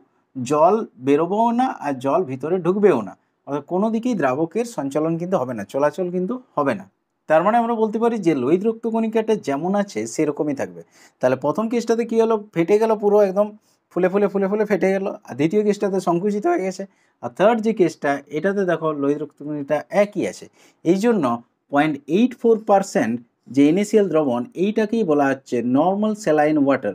জল বেরোবেও না আর জল ভিতরে ঢুকবেও না অর্থাৎ কোনো দিকেই দ্রাবকের সঞ্চালন কিন্তু হবে না চলাচল কিন্তু হবে না তার মানে আমরা বলতে পারি যে লোহিত রক্তকণিকাটা যেমন আছে সেরকমই থাকবে তাহলে প্রথম কেসটাতে কী হলো ফেটে গেল পুরো একদম ফুলে ফুলে ফুলে ফুলে ফেটে গেল আর দ্বিতীয় কেসটাতে সংকুচিত হয়ে গেছে আর থার্ড যে কেসটা এটাতে দেখো লোহিত রক্তকণিকাটা একই আছে এই জন্য পয়েন্ট এইট ফোর পারসেন্ট যে ইনিশিয়াল দ্রবণ এইটাকেই বলা হচ্ছে নর্মাল স্যালাইন ওয়াটার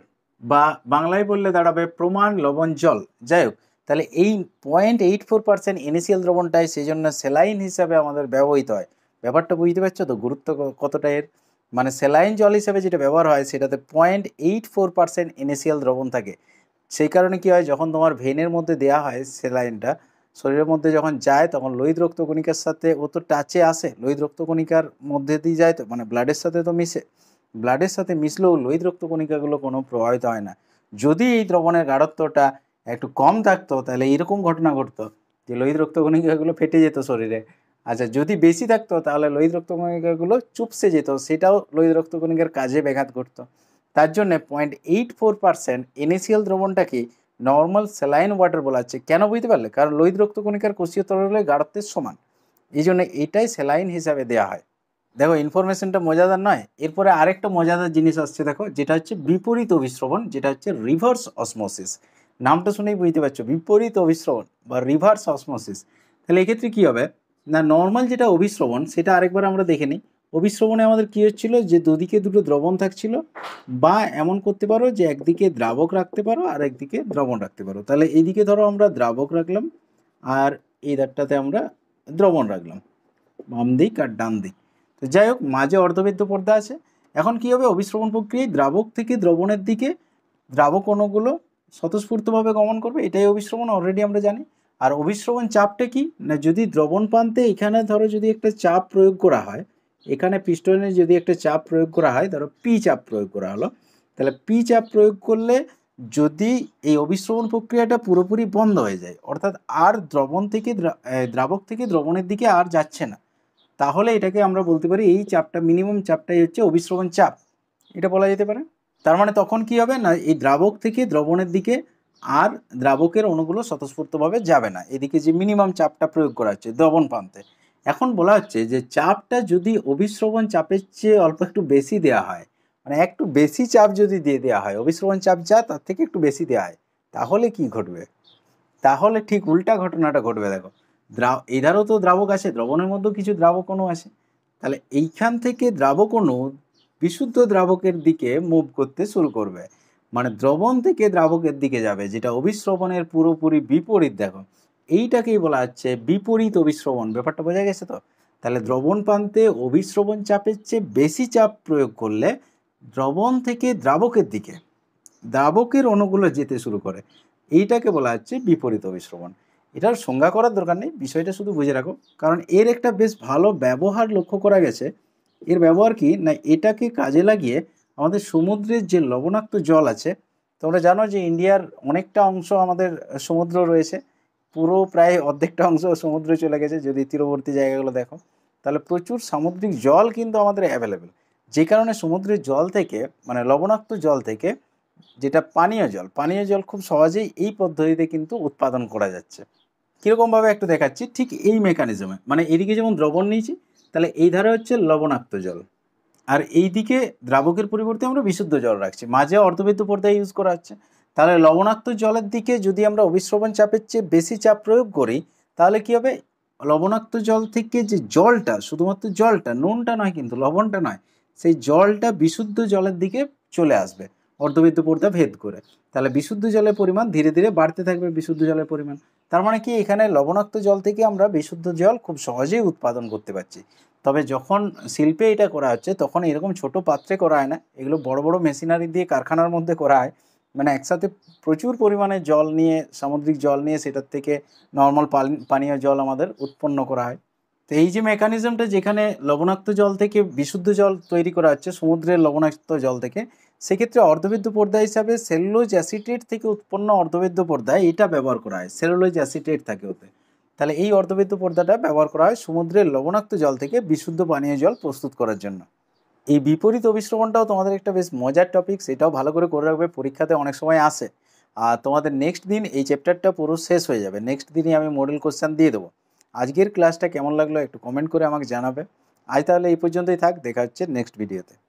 বা বাংলায় বললে দাঁড়াবে প্রমাণ লবণ জল যাই হোক তাহলে এই point eight four percent initial দ্রবণটাই সেই জন্য সেলাইন হিসাবে আমাদের ব্যবহৃত হয় ব্যাপারটা বুঝতে পারছো তো গুরুত্ব কতটা এর মানে সেলাইন জল হিসাবে যেটা ব্যবহার হয় সেটাতে point eight four percent initial দ্রবণ থাকে সেই কারণে কি হয় যখন তোমার ভেনের মধ্যে দেয়া হয় সেলাইনটা শরীরের মধ্যে যখন যায় তখন লোহিত রক্তকণিকার সাথে ও তো টাচে আসে লোহিত রক্তকণিকার মধ্যে দিয়ে যায় তো মানে ব্লাডের সাথে তো মিশে ব্লাডের সাথে মিশলেও লোহিত রক্তকণিকাগুলো কোনো প্রভাবিত হয় না যদি এই দ্রবণের গাঢ়ত্বটা একটু কম থাকতো তাহলে এরকম ঘটনা ঘটতো যে লোহিত রক্তকণিকাগুলো ফেটে যেত শরীরে আচ্ছা যদি বেশি থাকতো তাহলে লোহিত রক্তকণিকাগুলো চুপসে যেত সেটাও লোহিত রক্তকণিকার কাজে ব্যাঘাত ঘটতো তার জন্য point eight four percent N A C L দ্রবণটাকে নর্মাল স্যালাইন ওয়াটার বলা হচ্ছে কেন বুঝতে পারলে কারণ লোহিত রক্তকণিকার কোষীয় তরলে গাঢ়ত্বের সমান এই জন্য এটাই স্যালাইন হিসাবে দেওয়া হয় দেখো ইনফরমেশনটা মজাদার নয় এরপরে আরেকটা মজাদার জিনিস আসছে দেখো যেটা হচ্ছে বিপরীত অভিশ্রবণ যেটা হচ্ছে রিভার্স অসমোসিস নামটা শুনেই বুঝতে পারছো বিপরীত অভিশ্রবণ বা রিভার্স অসমোসিস তাহলে এক্ষেত্রে কী হবে না নর্মাল যেটা অভিশ্রবণ সেটা আরেকবার আমরা দেখে নিই অভিশ্রবণে আমাদের কী হচ্ছিল যে দুদিকে দুটো দ্রবণ থাকছিল বা এমন করতে পারো যে একদিকে দ্রাবক রাখতে পারো আর একদিকে দ্রবণ রাখতে পারো তাহলে এইদিকে ধরো আমরা দ্রাবক রাখলাম আর এই দাগটাতে আমরা দ্রবণ রাখলাম বাম দিক আর ডান দিক তো যাই হোক মাঝে অর্ধবেদ্য পর্দা আছে এখন কী হবে অভিশ্রবণ প্রক্রিয়ায় দ্রাবক থেকে দ্রবণের দিকে দ্রাবক অণুগুলো স্বতঃস্ফূর্তভাবে গমন করবে এটাই অভিশ্রবণ অলরেডি আমরা জানি আর অভিশ্রবণ চাপটা কি না যদি দ্রবণ প্রান্তে এখানে ধরো যদি একটা চাপ প্রয়োগ করা হয় এখানে পিস্টনে যদি একটা চাপ প্রয়োগ করা হয় ধরো পি চাপ প্রয়োগ করা হলো তাহলে পি চাপ প্রয়োগ করলে যদি এই অভিশ্রবণ প্রক্রিয়াটা পুরোপুরি বন্ধ হয়ে যায় অর্থাৎ আর দ্রবণ থেকে দ্রাবক থেকে দ্রবণের দিকে আর যাচ্ছে না তাহলে এটাকে আমরা বলতে পারি এই চাপটা মিনিমাম চাপটাই হচ্ছে অভিশ্রবণ চাপ এটা বলা যেতে পারে তার মানে তখন কি হবে না এই দ্রাবক থেকে দ্রবণের দিকে আর দ্রাবকের অণুগুলো স্বতঃস্ফূর্তভাবে যাবে না এদিকে যে মিনিমাম চাপটা প্রয়োগ করা হচ্ছে দ্রবণ প্রান্তে এখন বলা হচ্ছে যে চাপটা যদি অভিশ্রবণ চাপের চেয়ে অল্প একটু বেশি দেওয়া হয় মানে একটু বেশি চাপ যদি দিয়ে দেওয়া হয় অভিশ্রবণ চাপ যা তার থেকে একটু বেশি দেওয়া হয় তাহলে কি ঘটবে তাহলে ঠিক উল্টা ঘটনাটা ঘটবে দেখো দ্রা এধারও তো দ্রাবক আছে দ্রবণের মধ্যেও কিছু দ্রাবক অণু আছে তাহলে এইখান থেকে দ্রাবক অণু বিশুদ্ধ দ্রাবকের দিকে মুভ করতে শুরু করবে মানে দ্রবণ থেকে দ্রাবকের দিকে যাবে যেটা অভিশ্রবণের পুরোপুরি বিপরীত দেখো এইটাকেই বলা হচ্ছে বিপরীত অভিশ্রবণ ব্যাপারটা বোঝা গেছে তো তাহলে দ্রবণ প্রান্তে অভিশ্রবণ চাপের চেয়ে বেশি চাপ প্রয়োগ করলে দ্রবণ থেকে দ্রাবকের দিকে দ্রাবকের অনুগুলো যেতে শুরু করে এইটাকে বলা হচ্ছে বিপরীত অভিশ্রবণ এটার সংজ্ঞা করার দরকার নেই বিষয়টা শুধু বুঝে রাখো কারণ এর একটা বেশ ভালো ব্যবহার লক্ষ্য করা গেছে এর ব্যবহার কি না এটাকে কাজে লাগিয়ে আমাদের সমুদ্রের যে লবণাক্ত জল আছে তোমরা জানো যে ইন্ডিয়ার অনেকটা অংশ আমাদের সমুদ্র রয়েছে পুরো প্রায় অর্ধেকটা অংশ সমুদ্রে চলে গেছে যদি তীরবর্তী জায়গাগুলো দেখো তাহলে প্রচুর সামুদ্রিক জল কিন্তু আমাদের অ্যাভেলেবেল যে কারণে সমুদ্রের জল থেকে মানে লবণাক্ত জল থেকে যেটা পানীয় জল পানীয় জল খুব সহজেই এই পদ্ধতিতে কিন্তু উৎপাদন করা যাচ্ছে কীরকমভাবে একটু দেখাচ্ছি ঠিক এই মেকানিজমে মানে এদিকে যেমন দ্রবণ নিয়েছি তাহলে এই ধারে হচ্ছে লবণাক্ত জল আর এই দিকে দ্রাবকের পরিবর্তে আমরা বিশুদ্ধ জল রাখছি মাঝে অর্ধবিদ্যু পর্দায় ইউজ করা হচ্ছে তাহলে লবণাক্ত জলের দিকে যদি আমরা অবিশ্রবণ চাপের চেয়ে বেশি চাপ প্রয়োগ করি তাহলে কি হবে লবণাক্ত জল থেকে যে জলটা শুধুমাত্র জলটা নুনটা নয় কিন্তু লবণটা নয় সেই জলটা বিশুদ্ধ জলের দিকে চলে আসবে অর্ধবিদ্যু পর্দা ভেদ করে তাহলে বিশুদ্ধ জলের পরিমাণ ধীরে ধীরে বাড়তে থাকবে বিশুদ্ধ জলের পরিমাণ তার মানে কি এখানে লবণাক্ত জল থেকে আমরা বিশুদ্ধ জল খুব সহজেই উৎপাদন করতে পারছি তবে যখন শিল্পে এটা করা হচ্ছে তখন এরকম ছোট পাত্রে করা হয় না এগুলো বড় বড় মেশিনারি দিয়ে কারখানার মধ্যে করা হয় মানে একসাথে প্রচুর পরিমাণে জল নিয়ে সামুদ্রিক জল নিয়ে সেটার থেকে নর্মাল পানীয় জল আমাদের উৎপন্ন করা হয় তো এই যে মেকানিজমটা যেখানে লবণাক্ত জল থেকে বিশুদ্ধ জল তৈরি করা হচ্ছে সমুদ্রের লবণাক্ত জল থেকে সেক্ষেত্রে অর্ধবেদ্য পর্দা হিসাবে সেলুলোজ অ্যাসিটেট থেকে উৎপন্ন অর্ধবেদ্য পর্দায় এটা ব্যবহার করা হয় সেলুলোজ অ্যাসিটেট থাকে ওতে তাহলে এই অর্ধবৃত্ত পর্দাটা ব্যবহার করা হয় সমুদ্রের লবণাক্ত জল থেকে বিশুদ্ধ পানীয় জল প্রস্তুত করার জন্য এই বিপরীত অভিশ্রবণটাও তোমাদের একটা বেশ মজার টপিক সেটাও ভালো করে করে রাখবে পরীক্ষাতে অনেক সময় আসে আর তোমাদের নেক্সট দিন এই চ্যাপ্টারটা পুরো শেষ হয়ে যাবে নেক্সট দিনই আমি মডেল কোশ্চেন দিয়ে দেবো আজকের ক্লাসটা কেমন লাগলো একটু কমেন্ট করে আমাকে জানাবে আজ তাহলে এই পর্যন্তই থাক দেখা হচ্ছে নেক্সট ভিডিওতে